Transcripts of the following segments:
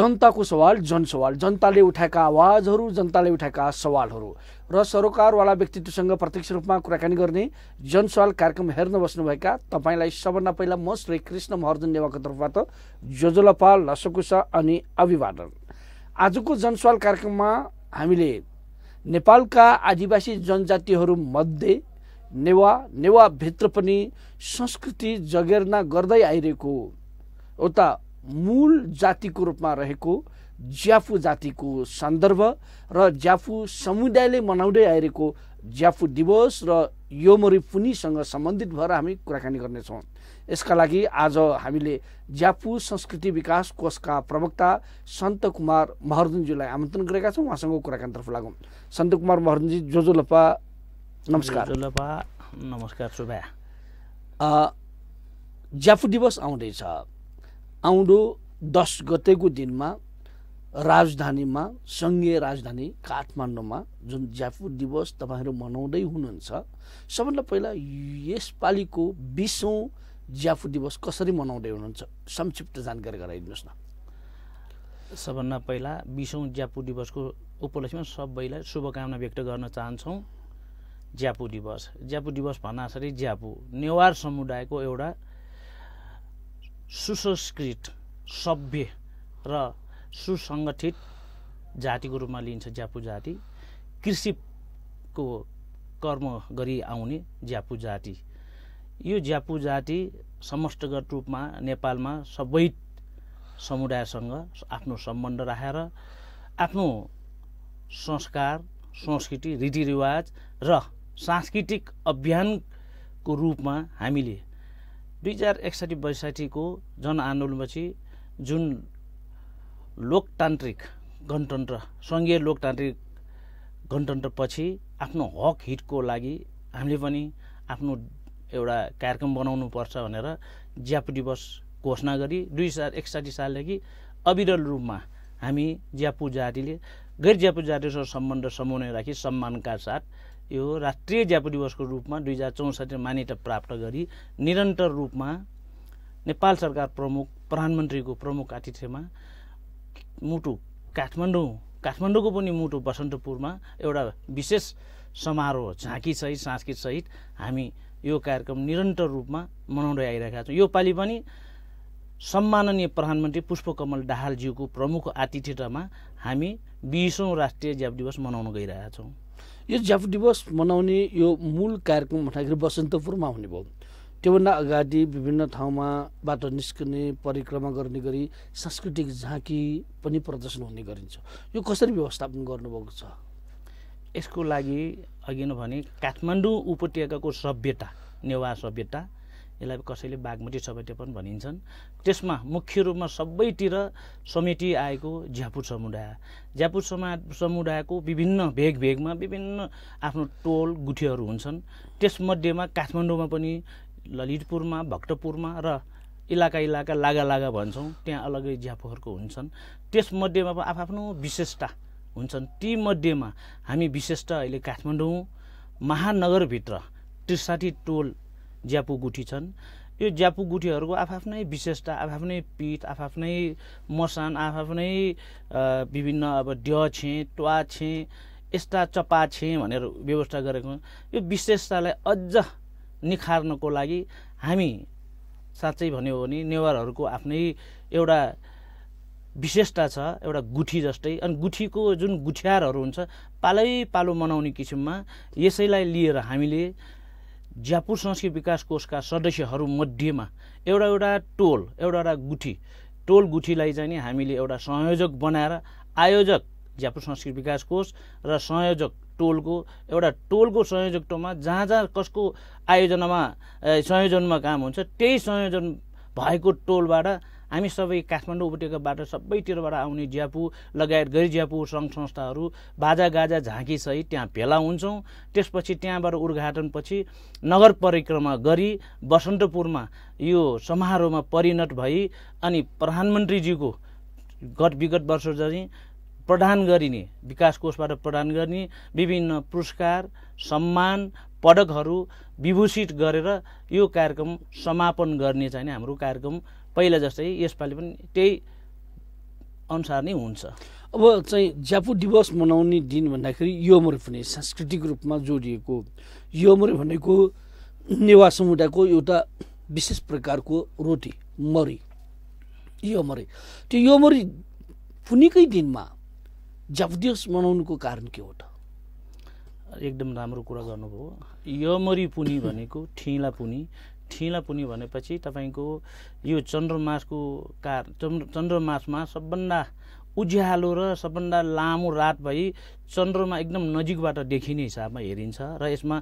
जनताको सवाल जनसवाल जनताले उठाएका आवाजहरू जनताले उठाएका सवालहरू र सरोकारवाला व्यक्तित्वसँग प्रत्यक्ष रूपमा कुराकानी गर्ने जनसवाल कार्यक्रम हेर्न बस्नुभएका तपाईँलाई सबभन्दा पहिला म श्री कृष्ण महर्जन नेवाको तर्फबाट जोजोलपा लसकुसा अनि अभिवादन आजको जनसवाल कार्यक्रममा हामीले नेपालका आदिवासी जनजातिहरूमध्ये नेवा नेवाभित्र पनि संस्कृति जगेर्ना गर्दै आइरहेको उता मूल जातिको रूपमा रहेको ज्याफु जातिको सन्दर्भ र ज्याफु समुदायले मनाउँदै आइरहेको ज्याफु दिवस र योमरी पुनीसँग सम्बन्धित भएर हामी कुराकानी गर्नेछौँ यसका लागि आज हामीले ज्यापु संस्कृति विकास कोषका प्रवक्ता सन्त कुमार महर्जुनज्यूलाई आमन्त्रण गरेका छौँ उहाँसँग कुराकानीतर्फ लागौँ सन्त कुमार महर्जुनजी जो जो लपा नमस्कार जो लपा नमस्कार सुभा ज्याफु दिवस आउँदैछ आउँदो दस गतेको दिनमा राजधानीमा सङ्घीय राजधानी काठमाडौँमा जुन ज्यापु दिवस तपाईँहरू मनाउँदै हुनुहुन्छ सबभन्दा पहिला यसपालिको बिसौँ ज्यापु दिवस कसरी मनाउँदै हुनुहुन्छ संक्षिप्त जानकारी गराइदिनुहोस् न सबभन्दा पहिला बिसौँ ज्यापु दिवसको उपलक्ष्यमा सबैलाई शुभकामना व्यक्त गर्न चाहन्छौँ ज्यापु दिवस ज्यापु दिवस भन्नासरी ज्यापु नेवार समुदायको एउटा सुसंस्कृत सभ्य र सुसङ्गठित जातिको रूपमा लिइन्छ ज्यापु जाति कृषिको कर्म गरी आउने ज्यापु जाति यो ज्यापु जाति समष्टगत रूपमा नेपालमा सबै समुदायसँग आफ्नो सम्बन्ध राखेर आफ्नो संस्कार संस्कृति रीतिरिवाज र सांस्कृतिक अभियानको रूपमा हामीले दुई हजार एकसाठी बैसाठीको जनआन्दोलनपछि जुन लोकतान्त्रिक गणतन्त्र सङ्घीय लोकतान्त्रिक गणतन्त्रपछि आफ्नो हक हितको लागि हामीले पनि आफ्नो एउटा कार्यक्रम बनाउनु पर्छ भनेर ज्यापु दिवस घोषणा गरी दुई हजार एकसाठी सालदेखि अविरल रूपमा हामी ज्यापु जातिले गैर ज्यापु जातिसँग सम्बन्ध समन्वय राखी सम्मानका साथ यो राष्ट्रिय ज्याप दिवसको रूपमा दुई हजार चौसठीमा मान्यता प्राप्त गरी निरन्तर रूपमा नेपाल सरकार प्रमुख प्रधानमन्त्रीको प्रमुख आतिथ्यमा मुटु काठमाडौँ काठमाडौँको पनि मुटु बसन्तपुरमा एउटा विशेष समारोह सहित झाँकीसहित सहित हामी यो कार्यक्रम निरन्तर रूपमा मनाउँदै आइरहेका छौँ योपालि पनि सम्माननीय प्रधानमन्त्री पुष्पकमल दाहालज्यूको प्रमुख आतिथ्यतामा हामी बिसौँ राष्ट्रिय ज्याप दिवस मनाउन गइरहेका छौँ यो जाफ दिवस मनाउने यो मूल कार्यक्रम भन्दाखेरि बसन्तपुरमा हुने भयो त्योभन्दा अगाडि विभिन्न ठाउँमा बाटो निस्कने परिक्रमा गर्ने गरी सांस्कृतिक झाँकी पनि प्रदर्शन हुने गरिन्छ यो कसरी व्यवस्थापन गर्नुभएको छ यसको लागि अघि नै भने काठमाडौँ उपत्यकाको सभ्यता नेवा सभ्यता यसलाई कसैले बागमती समेटे पनि भनिन्छन् त्यसमा मुख्य रूपमा सबैतिर समेटी आएको झ्यापुर समुदाय झ्यापुर समा समुदायको विभिन्न भेग भेगमा विभिन्न आफ्नो टोल गुठीहरू हुन्छन् त्यसमध्येमा काठमाडौँमा पनि ललितपुरमा भक्तपुरमा र इलाका इलाका लागा लागा भन्छौँ त्यहाँ अलगै झ्यापुहरूको हुन्छन् त्यसमध्येमा आफ्नो विशेषता हुन्छन् ती मध्येमा हामी विशेषता अहिले काठमाडौँ महानगरभित्र त्रिसाठी टोल ज्यापु गुठी छन् यो ज्यापु गुठीहरूको आफआफ्नै विशेषता आफआफ्नै पिठ आफआफ्नै मसान आफआफ्नै विभिन्न अब ड्य छे ट्वा छे यस्ता चपा छे भनेर व्यवस्था गरेको यो विशेषतालाई अझ निखार्नको लागि हामी साँच्चै भन्यो भने नेवारहरूको आफ्नै एउटा विशेषता छ एउटा गुठी जस्तै अनि गुठीको जुन गुठियारहरू हुन्छ पालै पालो मनाउने किसिममा यसैलाई लिएर हामीले ज्यापुर संस्कृत विकास कोषका सदस्यहरूमध्येमा एउटा एउटा टोल एउटा एउटा गुठी टोल गुठीलाई चाहिँ नि हामीले एउटा संयोजक बनाएर आयोजक ज्यापुर संस्कृत विकास कोष र संयोजक टोलको एउटा टोलको संयोजक टोलमा जहाँ जहाँ कसको आयोजनामा संयोजनमा काम हुन्छ त्यही संयोजन भएको टोलबाट हामी सबै काठमाडौँ उपत्यकाबाट सबैतिरबाट आउने ज्यापु लगायत गैर ज्यापु सङ्घ संस्थाहरू बाजागाजा गाजा झाँकीसहित त्यहाँ भेला हुन्छौँ त्यसपछि त्यहाँबाट उद्घाटनपछि नगर परिक्रमा गरी बसन्तपुरमा यो समारोहमा परिणत भई अनि प्रधानमन्त्रीजीको गत विगत वर्ष चाहिँ प्रदान गरिने विकास कोषबाट प्रदान गर्ने विभिन्न पुरस्कार सम्मान पदकहरू विभूषित गरेर यो कार्यक्रम समापन गर्ने चाहिँ हाम्रो कार्यक्रम पहिला जस्तै यसपालि पनि त्यही अनुसार नै हुन्छ अब चाहिँ ज्यापु दिवस मनाउने दिन भन्दाखेरि योमर पनि सांस्कृतिक रूपमा जोडिएको योमर भनेको नेवा समुदायको एउटा विशेष प्रकारको रोटी मरी योमरी त्यो योमरी पुनिकै दिनमा ज्यापु दिवस मनाउनुको कारण के हो त एकदम राम्रो कुरा गर्नुभयो यमरी पुनि भनेको ठिला पुनि ठिला भनेपछि तपाईँको यो चन्द्रमासको कार चन्द्रमासमा सबभन्दा उज्यालो र सबभन्दा लामो रात भई चन्द्रमा एकदम नजिकबाट देखिने हिसाबमा हेरिन्छ र यसमा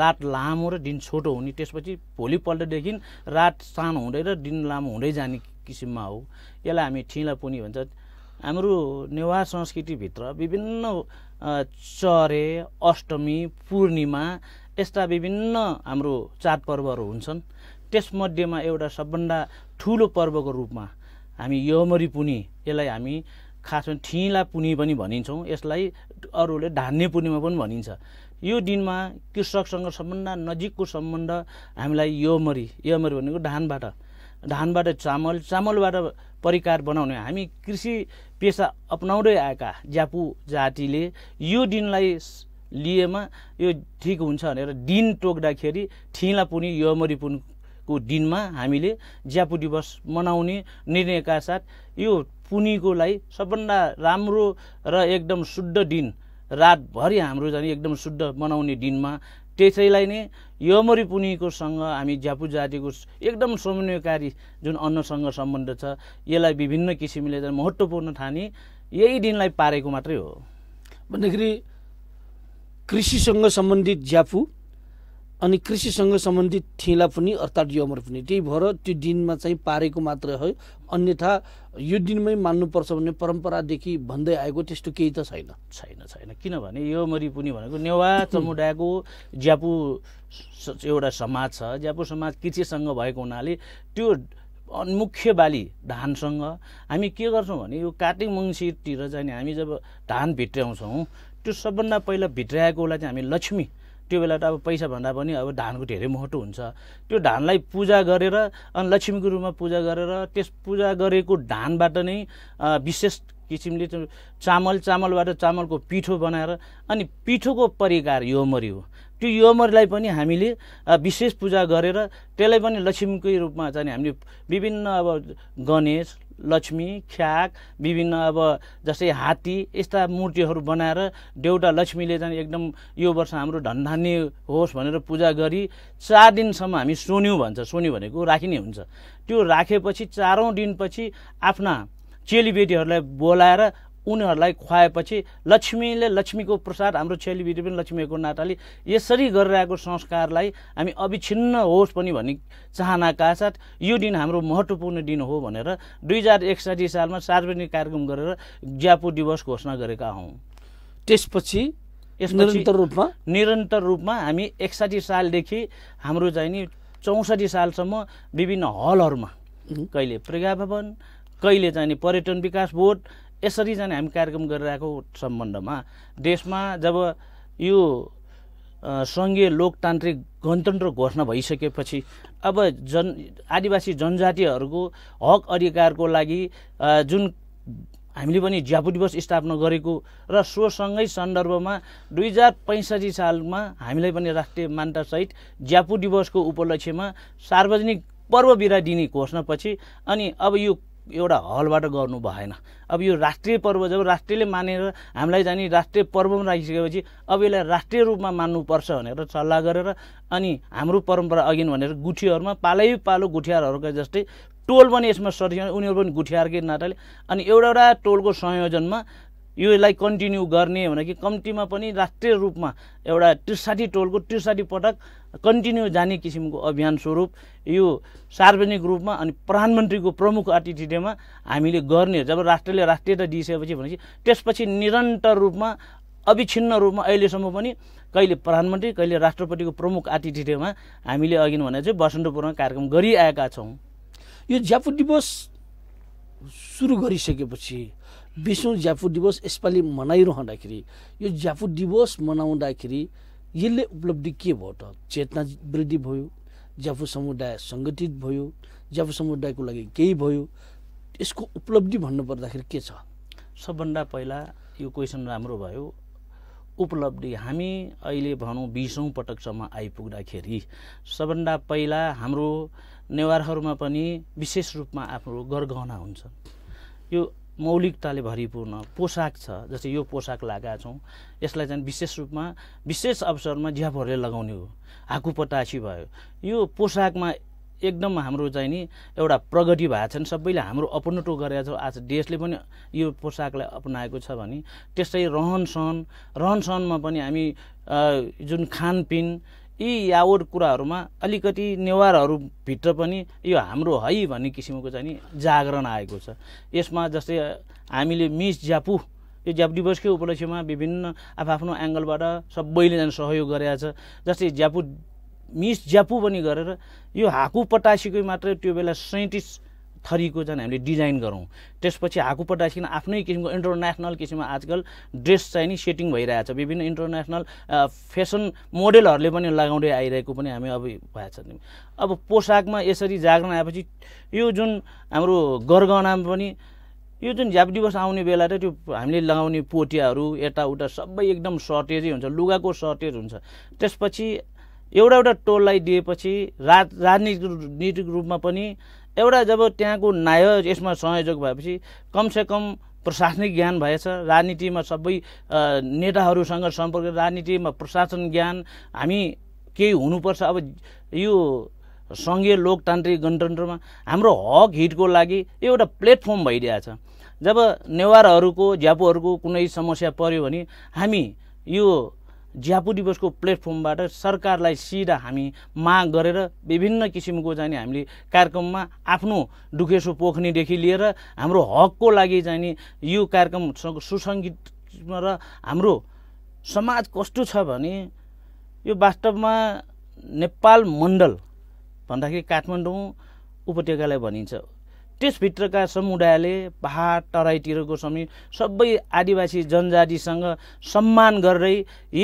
रात लामो र दिन छोटो हुने त्यसपछि भोलिपल्टदेखि रात सानो हुँदै र दिन लामो हुँदै जाने किसिममा हो यसलाई हामी ठिला पुनी भन्छ हाम्रो नेवार संस्कृतिभित्र विभिन्न चरे अष्टमी पूर्णिमा यस्ता विभिन्न हाम्रो चाडपर्वहरू हुन्छन् त्यसमध्येमा एउटा सबभन्दा ठुलो पर्वको रूपमा हामी यमरी पुनि यसलाई हामी खासमा ठिला पुनि पनि भनिन्छौँ यसलाई अरूले धान्ने पुनिमा पनि भनिन्छ यो दिनमा कृषकसँग सबभन्दा नजिकको सम्बन्ध हामीलाई यमरी यमरी भनेको धानबाट धानबाट चामल चामलबाट परिकार बनाउने हामी कृषि पेसा अप्नाउँदै आएका ज्यापु जातिले यो दिनलाई लिएमा यो ठिक हुन्छ भनेर दिन टोक्दाखेरि ठिला पुनि यमरी पुनको दिनमा हामीले ज्यापु दिवस मनाउने निर्णयका साथ यो पुनिको लागि सबभन्दा राम्रो र एकदम शुद्ध दिन रातभरि हाम्रो जाने एकदम शुद्ध मनाउने दिनमा त्यसैलाई नै यमरी पुनिकोसँग हामी ज्यापु जातिको एकदम समन्वयकारी जुन अन्नसँग सम्बन्ध छ यसलाई विभिन्न किसिमले महत्त्वपूर्ण ठानी यही दिनलाई पारेको मात्रै हो भन्दाखेरि कृषिसँग सम्बन्धित ज्यापु अनि कृषिसँग सम्बन्धित थिला पनि अर्थात् यमर पनि त्यही भएर त्यो दिनमा चाहिँ पारेको मात्र हो अन्यथा यो दिनमै मान्नुपर्छ भन्ने परम्परादेखि भन्दै आएको त्यस्तो केही त छैन छैन छैन किनभने यमरी पनि भनेको नेवा समुदायको ज्यापु एउटा समाज छ ज्यापु समाज कृषिसँग भएको हुनाले त्यो मुख्य बाली धानसँग हामी के गर्छौँ भने यो कार्तिक मङ्सिरतिर चाहिँ हामी जब धान भित्राउँछौँ त्यो सबभन्दा पहिला भित्राएकोलाई चाहिँ हामी लक्ष्मी त्यो बेला त अब पैसा भन्दा पनि अब धानको धेरै महत्त्व हुन्छ त्यो धानलाई पूजा गरेर अनि लक्ष्मीको रूपमा पूजा गरेर त्यस पूजा गरेको धानबाट नै विशेष किसिमले चामल चामलबाट चामलको पिठो बनाएर अनि पिठोको परिकार योमरी हो त्यो योमरीलाई पनि हामीले विशेष पूजा गरेर त्यसलाई पनि लक्ष्मीकै रूपमा चाहिँ हामीले विभिन्न अब गणेश लक्ष्मी ख्याक विभिन्न अब जस्तै हात्ती यस्ता मूर्तिहरू बनाएर देउटा लक्ष्मीले चाहिँ एकदम यो वर्ष हाम्रो धनधान्य होस् भनेर पूजा गरी चार दिनसम्म हामी सोन्यौँ भन्छ सोन्यौँ भनेको राखिने हुन्छ त्यो राखेपछि चारौँ दिनपछि आफ्ना चेलीबेटीहरूलाई बोलाएर उनीहरूलाई खुवाएपछि लक्ष्मीले लक्ष्मीको प्रसाद हाम्रो छेलीबिरी पनि लक्ष्मीको नाताले यसरी गरिरहेको संस्कारलाई हामी अविच्छिन्न होस् पनि भन्ने चाहनाका साथ यो दिन हाम्रो महत्त्वपूर्ण दिन हो भनेर दुई हजार एकसाठी सालमा सार्वजनिक कार्यक्रम गरेर ज्यापु दिवस घोषणा गरेका हौँ त्यसपछि यस निरन्तर रूपमा निरन्तर रूपमा हामी एकसाठी सालदेखि हाम्रो चाहिँ नि चौसठी सालसम्म विभिन्न हलहरूमा कहिले प्रज्ञा भवन कहिले चाहिँ नि पर्यटन विकास बोर्ड यसरी जाने हामी कार्यक्रम गरिरहेको सम्बन्धमा देशमा जब यो सङ्घीय लोकतान्त्रिक गणतन्त्र घोषणा भइसकेपछि अब जन आदिवासी जनजातिहरूको हक अधिकारको लागि जुन हामीले पनि ज्यापु दिवस स्थापना गरेको र सोसँगै सन्दर्भमा दुई हजार पैँसठी सालमा हामीलाई पनि राष्ट्रिय मान्यतासहित ज्यापु दिवसको उपलक्ष्यमा सार्वजनिक पर्व बिदा दिने घोषणापछि अनि अब यो एउटा हलबाट गर्नु भएन अब यो राष्ट्रिय पर्व जब राष्ट्रियले मानेर हामीलाई जाने राष्ट्रिय पर्वमा राखिसकेपछि अब यसलाई राष्ट्रिय रूपमा मान्नुपर्छ भनेर सल्लाह गरेर अनि हाम्रो परम्परा अघि भनेर गुठीहरूमा पालै पालो गुठियारहरूका जस्तै टोल पनि यसमा सरियो उनीहरू पनि गुठियारकै नाताले अनि एउटा एउटा टोलको संयोजनमा योलाई कन्टिन्यू गर्ने भने कि कम्तीमा पनि राष्ट्रिय रूपमा एउटा त्रिसाठी टोलको त्रिसाठी पटक कन्टिन्यू जाने किसिमको अभियान स्वरूप यो सार्वजनिक रूपमा अनि प्रधानमन्त्रीको प्रमुख अतिथिमा हामीले गर्ने जब राष्ट्रले राष्ट्रियता दिइसकेपछि भनेपछि त्यसपछि निरन्तर रूपमा अविच्छिन्न रूपमा अहिलेसम्म पनि कहिले प्रधानमन्त्री कहिले राष्ट्रपतिको प्रमुख आतिथ्यमा हामीले अघि भने चाहिँ वसन्तपुरमा कार्यक्रम गरिआएका छौँ यो ज्यापु दिवस सुरु गरिसकेपछि विष्णु ज्यापु दिवस यसपालि मनाइरहँदाखेरि यो ज्यापु दिवस मनाउँदाखेरि यसले उपलब्धि के भयो त चेतना वृद्धि भयो ज्यापु समुदाय सङ्गठित भयो ज्यापु समुदायको लागि केही भयो यसको उपलब्धि भन्नुपर्दाखेरि के छ सबभन्दा पहिला यो क्वेसन राम्रो भयो उपलब्धि हामी अहिले भनौँ बिसौँ पटकसम्म आइपुग्दाखेरि सबभन्दा पहिला हाम्रो नेवारहरूमा पनि विशेष रूपमा आफ्नो गरगहना हुन्छ यो मौलिकताले भरिपूर्ण पोसाक छ जस्तै यो पोसाक लगाएका छौँ यसलाई चाहिँ विशेष रूपमा विशेष अवसरमा जियाफहरूले लगाउने हो हाकु भयो यो पोसाकमा एकदम हाम्रो चाहिँ नि एउटा प्रगति भएको छ नि सबैले हाम्रो अपनटो गरेका छौँ आज देशले पनि यो पोसाकलाई अपनाएको छ भने त्यस्तै रहन सहन पनि हामी जुन खानपिन यी यावट कुराहरूमा अलिकति नेवारहरूभित्र पनि यो हाम्रो है भन्ने किसिमको चाहिँ नि जागरण आएको छ यसमा जस्तै हामीले मिस ज्यापु यो ज्याप दिवसकै उपलक्ष्यमा विभिन्न आफआफ्नो एङ्गलबाट सबैले जाने सहयोग गरेका छ जस्तै ज्यापु मिस ज्यापु पनि गरेर यो हाकु पटासीकै मात्र त्यो बेला सैँतिस थरीको झन् हामीले डिजाइन गरौँ त्यसपछि हाकुपट आफ्नै किसिमको इन्टरनेसनल किसिममा आजकल ड्रेस चाहिँ नि सेटिङ भइरहेछ विभिन्न इन्टरनेसनल फेसन मोडेलहरूले पनि लगाउँदै आइरहेको पनि हामी अब छ अब पोसाकमा यसरी जागरण आएपछि यो जुन हाम्रो गरगहनामा पनि यो जुन झ्याप दिवस आउने बेला त त्यो हामीले लगाउने पोटियाहरू यताउता सबै एकदम सर्टेजै हुन्छ लुगाको सर्टेज हुन्छ त्यसपछि एउटा एउटा टोललाई दिएपछि राज राजनीतिक रूपमा पनि एउटा जब त्यहाँको नायो यसमा संयोजक भएपछि कमसेकम प्रशासनिक ज्ञान भएछ राजनीतिमा सबै नेताहरूसँग सम्पर्क राजनीतिमा प्रशासन ज्ञान हामी केही हुनुपर्छ अब यो सङ्घीय लोकतान्त्रिक गणतन्त्रमा हाम्रो हक हितको लागि एउटा प्लेटफर्म भइरहेछ जब नेवारहरूको झ्यापुहरूको कुनै समस्या पऱ्यो भने हामी यो ज्यापु दिवसको प्लेटफर्मबाट सरकारलाई सिधा हामी माग गरेर विभिन्न किसिमको जाने हामीले कार्यक्रममा आफ्नो दुखेसो पोख्नेदेखि लिएर हाम्रो हकको लागि जाने यो कार्यक्रम सुसङ्गीत र हाम्रो समाज कस्तो छ भने यो वास्तवमा नेपाल मण्डल भन्दाखेरि काठमाडौँ उपत्यकालाई भनिन्छ त्यसभित्रका समुदायले पहाड तराईतिरको समय सबै आदिवासी जनजातिसँग सम्मान गर्दै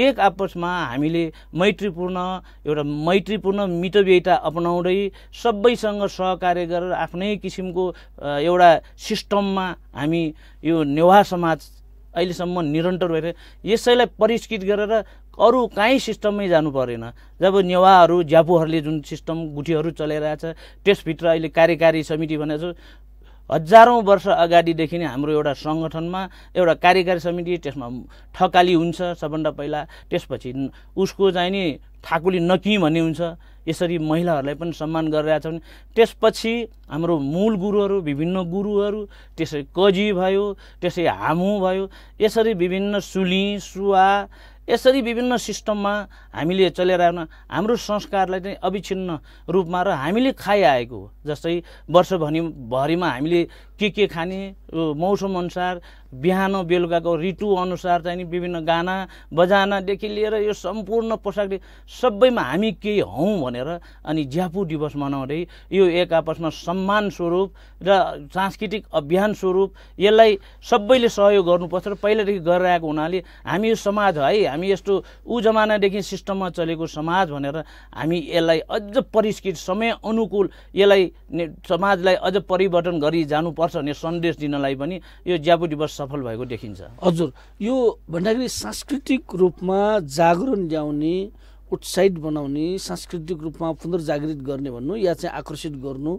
एक आपसमा हामीले मैत्रीपूर्ण एउटा मैत्रीपूर्ण मितव्ययता अपनाउँदै सबैसँग सहकार्य गरेर आफ्नै किसिमको एउटा सिस्टममा हामी यो नेवा समाज अहिलेसम्म निरन्तर भएर यसैलाई परिष्कृत गरेर अरू काहीँ सिस्टममै जानु परेन जब नेवाहरू ज्यापूहरूले जुन सिस्टम गुठीहरू चलाइरहेछ त्यसभित्र अहिले कार्यकारी समिति भनेको हजारौँ वर्ष अगाडिदेखि नै हाम्रो एउटा सङ्गठनमा एउटा कार्यकारी समिति त्यसमा ठकाली हुन्छ सबभन्दा पहिला त्यसपछि उसको चाहिँ नि ठाकुली नकी भन्ने हुन्छ यसरी महिलाहरूलाई पनि सम्मान गरिरहेछ भने त्यसपछि हाम्रो मूल गुरुहरू विभिन्न गुरुहरू त्यसै कजी भयो त्यसै हामु भयो यसरी विभिन्न सुली सुवा यसरी विभिन्न सिस्टममा हामीले चलेर हाम्रो संस्कारलाई चाहिँ अविच्छिन्न रूपमा र हामीले खाइआएको हो जस्तै वर्षभरि भरिमा हामीले के के खाने मौसमअनुसार बिहान बेलुकाको ऋतुअनुसार चाहिँ नि विभिन्न गाना बजानादेखि लिएर यो सम्पूर्ण पोसाकले सबैमा हामी केही हौँ भनेर अनि ज्यापु दिवस मनाउँदै यो एक आपसमा सम्मान स्वरूप र सांस्कृतिक अभियान स्वरूप यसलाई सबैले सहयोग गर्नुपर्छ र पहिलादेखि गरिरहेको हुनाले हामी यो समाज है हामी यस्तो ऊ जमानादेखि सिस्टममा चलेको समाज भनेर हामी यसलाई अझ परिष्कृत समय अनुकूल यसलाई समाजलाई अझ परिवर्तन गरी जानुपर्छ गर्छ भन्ने सन्देश दिनलाई पनि यो ज्यापु दिवस सफल भएको देखिन्छ हजुर यो भन्दाखेरि सांस्कृतिक रूपमा जागरण ल्याउने उत्साहित बनाउने सांस्कृतिक रूपमा पुनर्जागृत गर्ने भन्नु या चाहिँ आकर्षित गर्नु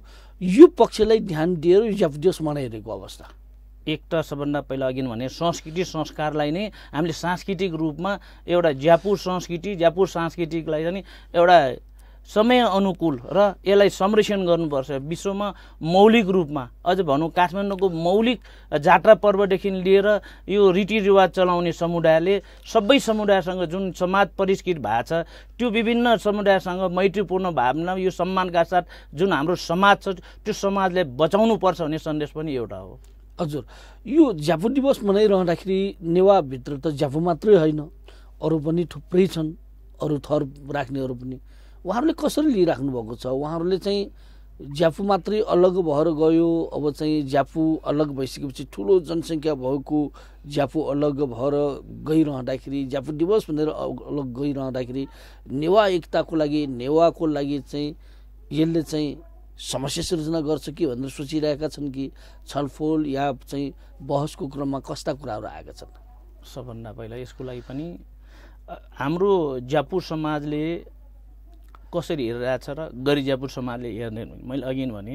यो पक्षलाई ध्यान दिएर यो ज्यापु दिवस मनाइरहेको अवस्था एक त सबभन्दा पहिला अघि भने संस्कृति संस्कारलाई नै हामीले सांस्कृतिक रूपमा एउटा ज्यापुर संस्कृति ज्यापुर सांस्कृतिकलाई चाहिँ एउटा समय अनुकूल र यसलाई संरक्षण गर्नुपर्छ विश्वमा मौलिक रूपमा अझ भनौँ काठमाडौँको मौलिक जात्रा पर्वदेखि लिएर यो रीतिरिवाज चलाउने समुदायले सबै समुदायसँग जुन समाज परिष्कृत भएको छ त्यो विभिन्न समुदायसँग मैत्रीपूर्ण भावना यो सम्मानका साथ जुन हाम्रो समाज छ त्यो समाजले बचाउनुपर्छ भन्ने सन्देश पनि एउटा हो हजुर यो झ्यापु दिवस मनाइरहँदाखेरि नेवाभित्र त झ्यापु मात्रै होइन अरू पनि थुप्रै छन् अरू थर राख्नेहरू पनि उहाँहरूले कसरी लिइराख्नु भएको छ उहाँहरूले चाहिँ ज्यापु मात्रै अलग भएर गयो अब चाहिँ ज्यापू अलग भइसकेपछि ठुलो जनसङ्ख्या भएको ज्यापु अलग भएर गइरहँदाखेरि ज्यापू दिवस भनेर अलग गइरहँदाखेरि नेवा एकताको लागि नेवाको लागि चाहिँ यसले चाहिँ समस्या सृजना गर्छ कि भनेर सोचिरहेका छन् कि छलफल या चाहिँ बहसको क्रममा कस्ता कुराहरू आएका छन् सबभन्दा पहिला यसको लागि पनि हाम्रो ज्यापु समाजले कसरी हेरिरहेको छ र गरिजापुर समाजले हेर्ने मैले अघि भने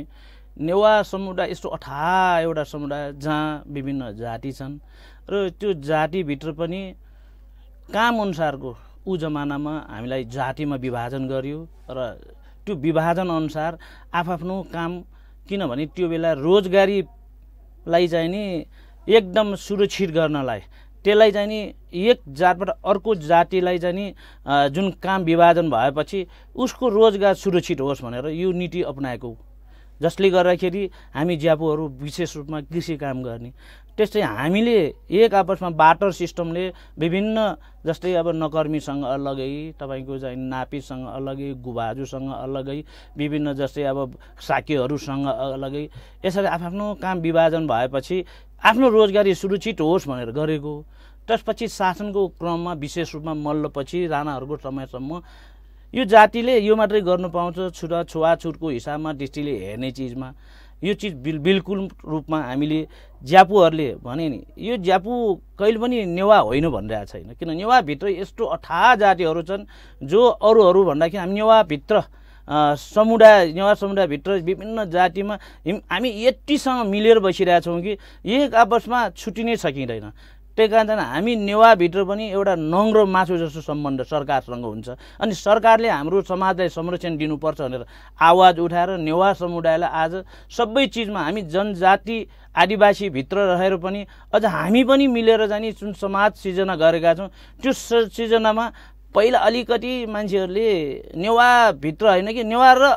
नेवा समुदाय यस्तो अठा एउटा समुदाय जहाँ विभिन्न जाति छन् र त्यो जातिभित्र पनि काम अनुसारको ऊ जमानामा हामीलाई जातिमा विभाजन गरियो र त्यो विभाजन विभाजनअनुसार आफ्नो काम किनभने त्यो बेला रोजगारीलाई चाहिँ नि एकदम सुरक्षित गर्नलाई त्यसलाई चाहिँ नि एक जातबाट अर्को जातिलाई चाहिँ नि जुन काम विभाजन भएपछि उसको रोजगार सुरक्षित होस् भनेर यो नीति अप्नाएको जसले गर्दाखेरि हामी ज्यापुहरू विशेष रूपमा कृषि काम गर्ने त्यस्तै हामीले एक आपसमा बाटर सिस्टमले विभिन्न जस्तै अब नकर्मीसँग अलगै तपाईँको चाहिँ नापीसँग अलगै गुबाजुसँग अलगै विभिन्न जस्तै अब साकेहरूसँग अलगै यसरी आफ्नो काम विभाजन भएपछि आफ्नो रोजगारी सुरक्षित होस् भनेर गरेको त्यसपछि शासनको क्रममा विशेष रूपमा मल्लपछि राणाहरूको समयसम्म यो जातिले यो मात्रै गर्नु पाउँछ छुरा छुवाछुटको हिसाबमा दृष्टिले हेर्ने चिजमा यो चिज बिल बिल्कुल रूपमा हामीले ज्यापूहरूले भने नि यो ज्यापू कहिले पनि नेवा होइन भनिरहेको छैन किन नेवाभित्र यस्तो अठा जातिहरू छन् जो अरूहरू भन्दाखेरि हामी नेवाभित्र समुदाय नेवार समुदायभित्र विभिन्न जातिमा हामी यतिसँग मिलेर बसिरहेछौँ कि एक आपसमा छुटिनै सकिँदैन त्यही कारण चाहिँ हामी नेवाभित्र पनि एउटा नङ्रो मासु जस्तो सम्बन्ध सरकारसँग हुन्छ अनि सरकारले हाम्रो समाजलाई संरक्षण दिनुपर्छ भनेर आवाज उठाएर नेवा समुदायलाई आज सबै चिजमा हामी जनजाति आदिवासीभित्र रहेर पनि अझ हामी पनि मिलेर जाने जुन समाज सिर्जना गरेका छौँ त्यो सिर्जनामा पहिला अलिकति मान्छेहरूले नेवाभित्र होइन कि नेवार र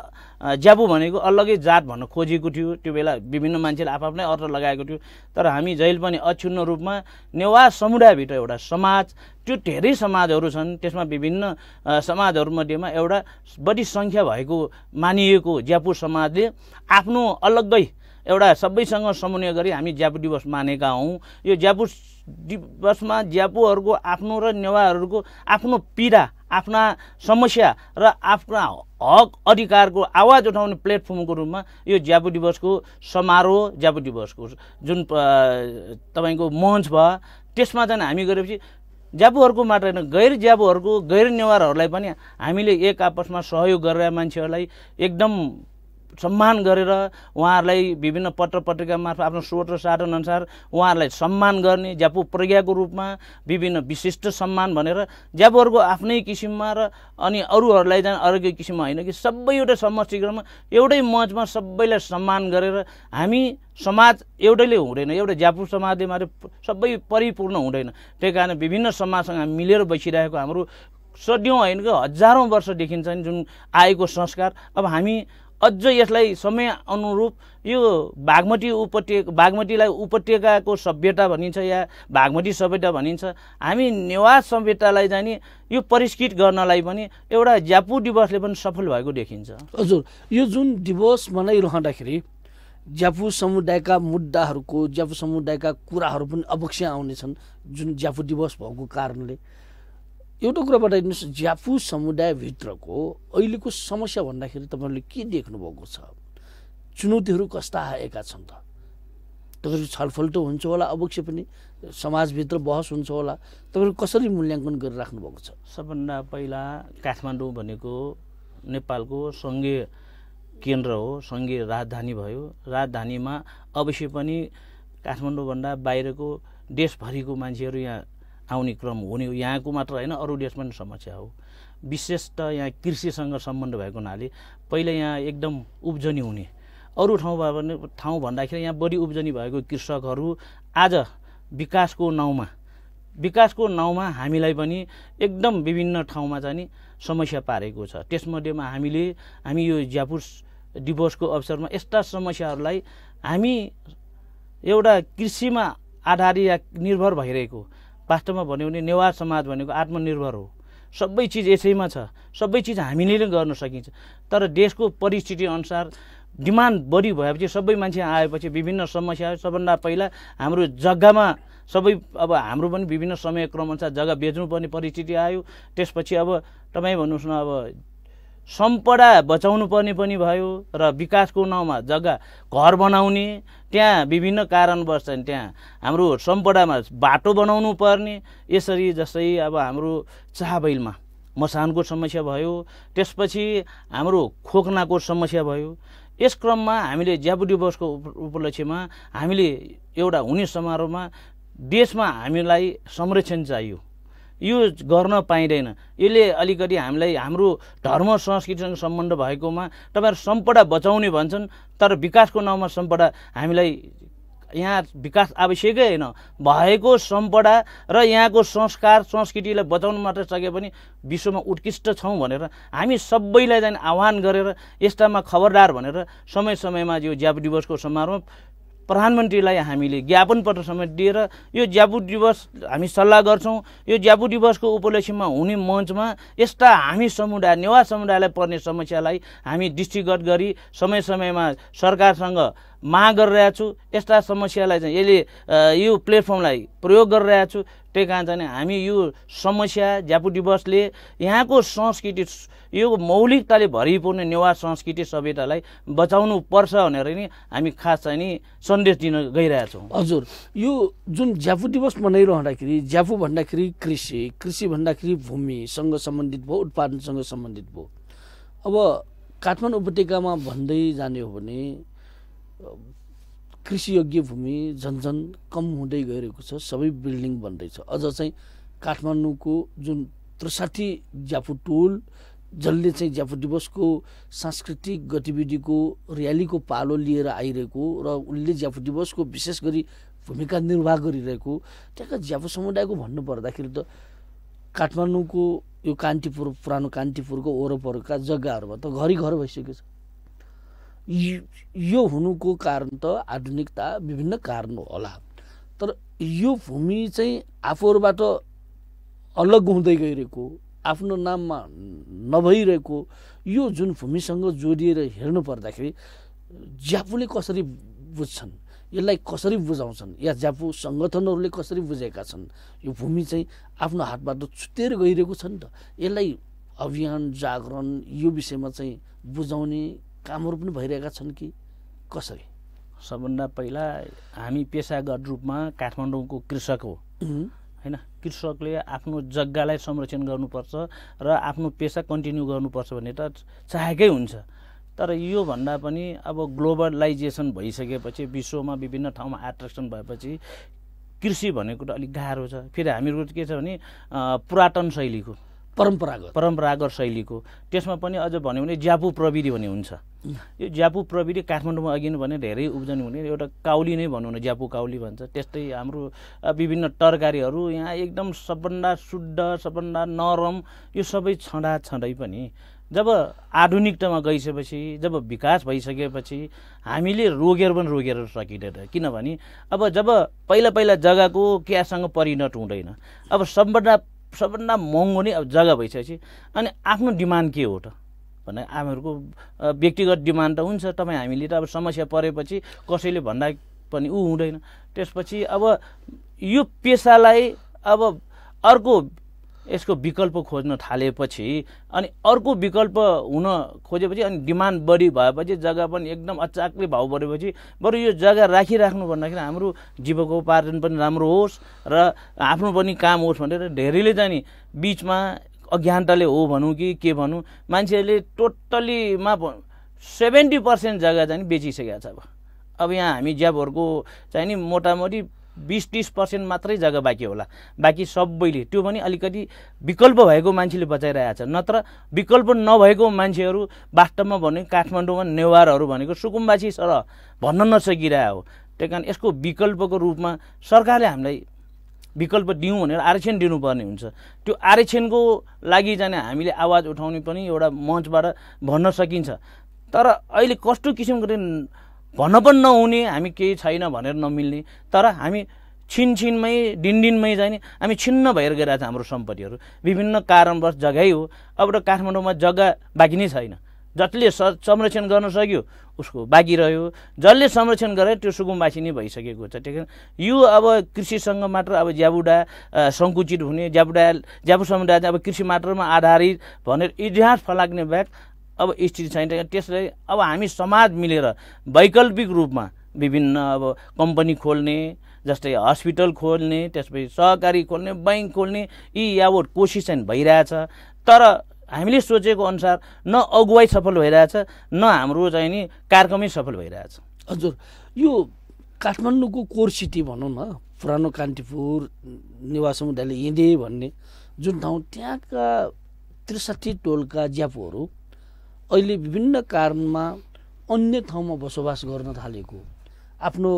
ज्याबु भनेको अलग्गै जात भन्न खोजेको थियो त्यो बेला विभिन्न मान्छेले आफ्नै अर्थ लगाएको थियो तर हामी जहिले पनि अक्षुण्ण रूपमा नेवार समुदायभित्र एउटा समाज त्यो धेरै समाजहरू छन् त्यसमा विभिन्न समाजहरूमध्येमा एउटा बढी सङ्ख्या भएको मानिएको ज्यापु समाजले आफ्नो अलग्गै एउटा सबैसँग समन्वय गरी हामी ज्यापु दिवस मानेका हौँ यो ज्यापु दिवसमा ज्यापुहरूको आफ्नो र नेवारहरूको आफ्नो पीडा आफ्ना समस्या र आफ्ना हक अधिकारको आवाज उठाउने प्लेटफर्मको रूपमा यो ज्यापु दिवसको समारोह ज्यापु दिवसको जुन तपाईँको मञ्च भयो त्यसमा चाहिँ हामी गरेपछि ज्यापुहरूको मात्र होइन गैर ज्यापुहरूको गैर नेवारहरूलाई पनि हामीले एक आपसमा सहयोग गरेर मान्छेहरूलाई एकदम सम्मान गरेर उहाँहरूलाई विभिन्न पत्र पत्रिका मार्फत आफ्नो स्रोत र साधनअनुसार उहाँहरूलाई सम्मान गर्ने ज्यापु प्रज्ञाको रूपमा विभिन्न विशिष्ट सम्मान भनेर ज्यापुहरूको आफ्नै किसिममा र अनि अरूहरूलाई जाने अर्कै किसिममा होइन कि सबै एउटा समष्टिक्रममा एउटै मञ्चमा सबैलाई सम्मान गरेर हामी समाज एउटैले हुँदैन एउटा ज्यापु समाजले मात्रै सबै परिपूर्ण हुँदैन त्यही कारण विभिन्न समाजसँग हामी मिलेर बसिरहेको हाम्रो सदियौँ होइन कि हजारौँ वर्षदेखि चाहिँ जुन आएको संस्कार अब हामी अझ यसलाई समय अनुरूप यो बागमती उपत्य बागमतीलाई उपत्यकाको सभ्यता भनिन्छ या बागमती सभ्यता भनिन्छ हामी नेवार सभ्यतालाई जाने यो परिष्कृत गर्नलाई पनि एउटा ज्यापु दिवसले पनि सफल भएको देखिन्छ हजुर यो जुन दिवस मनाइरहँदाखेरि ज्यापु समुदायका मुद्दाहरूको ज्यापु समुदायका कुराहरू पनि अवश्य आउनेछन् जुन ज्यापु दिवस भएको कारणले एउटा कुरा बताइदिनुहोस् ज्यापु समुदायभित्रको अहिलेको समस्या भन्दाखेरि तपाईँहरूले के देख्नुभएको छ चुनौतीहरू कस्ता आएका छन् त तपाईँको छलफल त हुन्छ होला अवश्य पनि समाजभित्र बहस हुन्छ होला तपाईँहरू कसरी मूल्याङ्कन गरिराख्नु भएको छ सबभन्दा पहिला काठमाडौँ भनेको नेपालको सङ्घीय केन्द्र हो सङ्घीय राजधानी भयो राजधानीमा अवश्य पनि काठमाडौँभन्दा बाहिरको देशभरिको मान्छेहरू यहाँ आउने क्रम हुने यहाँको मात्र होइन अरू देशमा पनि समस्या हो विशेष त यहाँ कृषिसँग सम्बन्ध भएको हुनाले पहिला यहाँ एकदम उब्जनी हुने अरू ठाउँ भयो भने ठाउँ भन्दाखेरि यहाँ बढी उब्जनी भएको कृषकहरू आज विकासको नाउँमा विकासको नाउँमा हामीलाई पनि एकदम विभिन्न ठाउँमा चाहिँ समस्या पारेको छ त्यसमध्येमा हामीले हामी यो ज्यापुस दिवसको अवसरमा यस्ता समस्याहरूलाई हामी एउटा कृषिमा आधारित या निर्भर भइरहेको वास्तवमा भन्यो भने नेवार समाज भनेको आत्मनिर्भर हो सबै चिज यसैमा छ सबै चिज हामीले नै गर्न सकिन्छ तर देशको परिस्थिति अनुसार डिमान्ड बढी भएपछि सबै मान्छे आएपछि विभिन्न समस्या सबभन्दा पहिला हाम्रो जग्गामा सबै अब हाम्रो पनि विभिन्न समयक्रमअनुसार जग्गा बेच्नुपर्ने परिस्थिति आयो त्यसपछि अब तपाईँ भन्नुहोस् न अब सम्पदा पर्ने पनि भयो र विकासको नाउँमा जग्गा घर बनाउने त्यहाँ विभिन्न कारणवश त्यहाँ हाम्रो सम्पदामा बाटो बनाउनु पर्ने यसरी जस्तै अब हाम्रो चाबैलमा मसानको समस्या भयो त्यसपछि हाम्रो खोक्नाको समस्या भयो यस क्रममा हामीले ज्यापु दिवसको उपलक्ष्यमा हामीले एउटा हुने समारोहमा देशमा हामीलाई संरक्षण चाहियो यो गर्न पाइँदैन यसले अलिकति हामीलाई हाम्रो धर्म संस्कृतिसँग सम्बन्ध भएकोमा तपाईँहरू सम्पदा बचाउने भन्छन् तर विकासको नाउँमा सम्पदा हामीलाई यहाँ विकास आवश्यकै होइन भएको सम्पदा र यहाँको संस्कार संस्कृतिलाई बचाउनु मात्र सके पनि विश्वमा उत्कृष्ट छौँ भनेर हामी सबैलाई चाहिँ आह्वान गरेर यस्तामा खबरदार भनेर समय समयमा यो ज्याप दिवसको समारोह प्रधानमन्त्रीलाई हामीले ज्ञापन पत्र समेत दिएर यो ज्यापु दिवस हामी सल्लाह गर्छौँ यो ज्यापु दिवसको उपलक्ष्यमा हुने मञ्चमा यस्ता हामी समुदाय नेवा समुदायलाई पर्ने समस्यालाई हामी दृष्टिगत गरी समय समयमा सरकारसँग माग गरिरहेको छु यस्ता समस्यालाई चाहिँ यसले यो प्लेटफर्मलाई प्रयोग गरिरहेको छु त्यही कारण चाहिँ हामी यो समस्या ज्यापु दिवसले यहाँको संस्कृति यो मौलिकताले भरिपूर्ण नेवार संस्कृति सभ्यतालाई बचाउनु पर्छ भनेर नि हामी खास चाहिँ नि सन्देश दिन गइरहेछौँ हजुर यो जुन ज्यापु दिवस मनाइरहँदाखेरि ज्यापु भन्दाखेरि कृषि कृषि भन्दाखेरि भूमिसँग सम्बन्धित भयो उत्पादनसँग सम्बन्धित भयो अब काठमाडौँ उपत्यकामा भन्दै जाने हो भने कृषियोग्य भूमि झन्झन कम हुँदै गइरहेको छ सबै बिल्डिङ बन्दैछ अझ चाहिँ काठमाडौँको जुन त्रिसाठी ज्यापु टोल जसले चाहिँ ज्यापु दिवसको सांस्कृतिक गतिविधिको र्यालीको पालो लिएर आइरहेको र उसले ज्यापु दिवसको विशेष गरी भूमिका निर्वाह गरिरहेको त्यहाँका ज्यापु समुदायको भन्नुपर्दाखेरि त काठमाडौँको यो कान्तिपुर पुरानो कान्तिपुरको वरपरका जग्गाहरूमा त घरिघर भइसकेको छ यो हुनुको कारण त आधुनिकता विभिन्न कारण होला तर यो भूमि चाहिँ आफूहरूबाट अलग हुँदै गइरहेको आफ्नो नाममा नभइरहेको यो जुन भूमिसँग जोडिएर हेर्नु पर्दाखेरि ज्यापूले कसरी बुझ्छन् यसलाई कसरी बुझाउँछन् या ज्यापू सङ्गठनहरूले कसरी बुझेका छन् यो भूमि चाहिँ आफ्नो हातबाट छुटेर गइरहेको छ नि त यसलाई अभियान जागरण यो विषयमा चाहिँ बुझाउने कामहरू पनि भइरहेका छन् कि कसरी सबभन्दा पहिला हामी पेसागत रूपमा काठमाडौँको कृषक हो होइन कृषकले आफ्नो जग्गालाई संरक्षण गर्नुपर्छ र आफ्नो पेसा कन्टिन्यू गर्नुपर्छ भन्ने त चाहेकै हुन्छ तर योभन्दा पनि अब ग्लोबलाइजेसन भइसकेपछि विश्वमा विभिन्न ठाउँमा एट्र्याक्सन भएपछि कृषि भनेको त अलिक गाह्रो छ फेरि हामीहरूको के छ भने पुरातन शैलीको परम्परागत परम्परागत शैलीको त्यसमा पनि अझ भन्यो भने ज्यापु प्रविधि भन्ने हुन्छ यो ज्यापु प्रविधि काठमाडौँमा अघि नै भने धेरै उब्जनी हुने एउटा काउली नै भनौँ न ज्यापु काउली भन्छ त्यस्तै हाम्रो विभिन्न तरकारीहरू यहाँ एकदम सबभन्दा शुद्ध सबभन्दा नरम यो सबै छँडा छँदै पनि जब आधुनिकतामा गइसकेपछि जब विकास भइसकेपछि हामीले रोगेर पनि रोगेर सकिँदैन किनभने अब जब पहिला पहिला जग्गाको क्यासँग परिणत हुँदैन अब सबभन्दा सबभन्दा महँगो नै अब जग्गा भइसकेपछि अनि आफ्नो डिमान्ड के हो त भन्दा हामीहरूको व्यक्तिगत डिमान्ड त हुन्छ तपाईँ हामीले त अब समस्या परेपछि कसैले भन्दा पनि ऊ हुँदैन त्यसपछि अब यो पेसालाई अब अर्को यसको विकल्प खोज्न थालेपछि अनि अर्को विकल्प हुन खोजेपछि अनि डिमान्ड बढी भएपछि जग्गा पनि एकदम अचाक्ले भाउ बढेपछि बरु यो जग्गा राखिराख्नु भन्दाखेरि हाम्रो उपार्जन पनि राम्रो होस् र रा आफ्नो पनि काम होस् भनेर धेरैले जाने बिचमा अज्ञानताले हो भनौँ कि के भनौँ मान्छेहरूले टोटलीमा सेभेन्टी पर्सेन्ट जग्गा चाहिँ बेचिसकेको छ अब अब यहाँ हामी ज्याबहरूको चाहिँ नि मोटामोटी बिस तिस पर्सेन्ट मात्रै जग्गा बाँकी होला बाँकी सबैले त्यो पनि अलिकति विकल्प भएको मान्छेले बचाइरहेको छ नत्र विकल्प नभएको मान्छेहरू वास्तवमा भने काठमाडौँमा नेवारहरू भनेको सुकुम्बासी सर भन्न नसकिरहेको हो त्यही कारण यसको विकल्पको रूपमा सरकारले हामीलाई विकल्प दिउँ भनेर आरक्षण दिनुपर्ने हुन्छ त्यो आरक्षणको लागि जाने हामीले आवाज उठाउने पनि एउटा मञ्चबाट भन्न सकिन्छ तर अहिले कस्तो किसिमको भन्न पनि नहुने हामी केही छैन भनेर नमिल्ने तर हामी छिनछिनमै डिनडिनमै जाने हामी छिन्न भएर गइरहेको छ हाम्रो सम्पत्तिहरू विभिन्न कारणवश जग्गै हो अब र काठमाडौँमा जग्गा बाँकी नै छैन जसले स संरक्षण गर्न सक्यो उसको बाँकी रह्यो जसले संरक्षण गरे त्यो सुकुम्बासी नै भइसकेको छ त्यही कारण यो अब कृषिसँग मात्र अब ज्याबुडा सङ्कुचित हुने ज्याबुडा ज्याबु समुदाय अब कृषि मात्रमा आधारित भनेर इतिहास फलाग्ने बाहेक अब स्थिति छैन त्यसलाई अब हामी समाज मिलेर वैकल्पिक रूपमा विभिन्न अब कम्पनी खोल्ने जस्तै हस्पिटल खोल्ने त्यसपछि सहकारी खोल्ने बैङ्क खोल्ने यी यावट कोसिस चाहिँ भइरहेछ तर हामीले सोचेको अनुसार न अगुवाई सफल भइरहेछ न हाम्रो चाहिँ नि कार्यक्रमै सफल भइरहेछ हजुर यो काठमाडौँको कोर सिटी भनौँ न पुरानो कान्तिपुर नेवा समुदायले हिँडे भन्ने जुन ठाउँ त्यहाँका त्रिसठी टोलका ज्यापुहरू अहिले विभिन्न कारणमा अन्य ठाउँमा बसोबास गर्न थालेको आफ्नो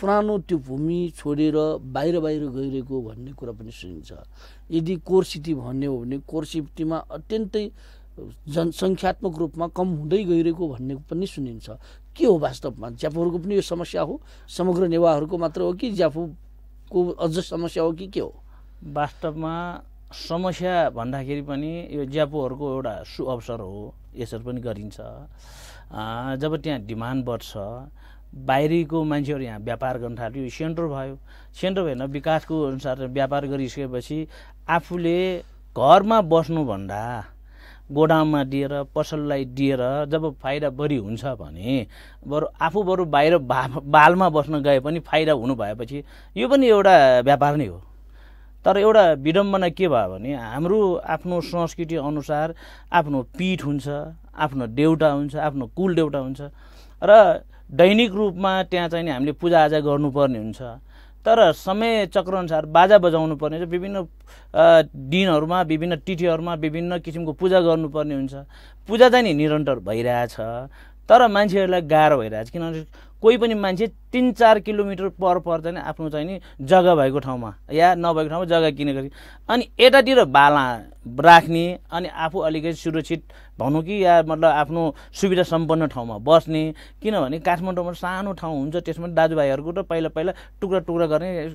पुरानो त्यो भूमि छोडेर बाहिर बाहिर गइरहेको भन्ने कुरा पनि सुनिन्छ यदि कोर सिटी भन्ने हो भने कोर सिटीमा अत्यन्तै जनसङ्ख्यात्मक रूपमा कम हुँदै गइरहेको भन्ने पनि सुनिन्छ के हो वास्तवमा ज्यापूहरूको पनि यो समस्या हो समग्र नेवाहरूको मात्र हो कि ज्यापूको अझ समस्या हो कि के हो वास्तवमा समस्या भन्दाखेरि पनि यो ज्यापूहरूको एउटा सु अवसर हो यसहरू पनि गरिन्छ जब त्यहाँ डिमान्ड बढ्छ बाहिरीको मान्छेहरू यहाँ व्यापार गर्न थाल्यो सेन्टर भयो सेन्टर भएन विकासको अनुसार व्यापार गरिसकेपछि आफूले घरमा बस्नुभन्दा गोडाउनमा दिएर पसललाई दिएर जब फाइदा बढी हुन्छ भने बरु आफू बरु बाहिर बा बालमा बस्न गए पनि फाइदा हुनु भएपछि यो पनि एउटा व्यापार नै हो तर एउटा विडम्बना के भयो भने हाम्रो आफ्नो संस्कृति अनुसार आफ्नो पीठ हुन्छ आफ्नो देउटा हुन्छ आफ्नो कुल देउटा हुन्छ र दैनिक रूपमा त्यहाँ चाहिँ हामीले पूजाआजा गर्नुपर्ने हुन्छ तर समय चक्रअनुसार बाजा बजाउनु पर्ने हुन्छ विभिन्न दिनहरूमा विभिन्न तिथिहरूमा विभिन्न किसिमको पूजा गर्नुपर्ने हुन्छ पूजा चाहिँ निरन्तर भइरहेछ तर मान्छेहरूलाई गाह्रो भइरहेछ किनभने कोही पनि मान्छे तिन चार किलोमिटर पर पर्दैन आफ्नो चाहिँ नि जग्गा भएको ठाउँमा या नभएको ठाउँमा जग्गा किनेको अनि यतातिर बाला राख्ने अनि आफू अलिकति सुरक्षित भनौँ कि या मतलब आफ्नो सुविधा सम्पन्न ठाउँमा बस्ने किनभने काठमाडौँमा सानो ठाउँ हुन्छ त्यसमा दाजुभाइहरूको त पहिला पहिला टुक्रा टुक्रा गर्ने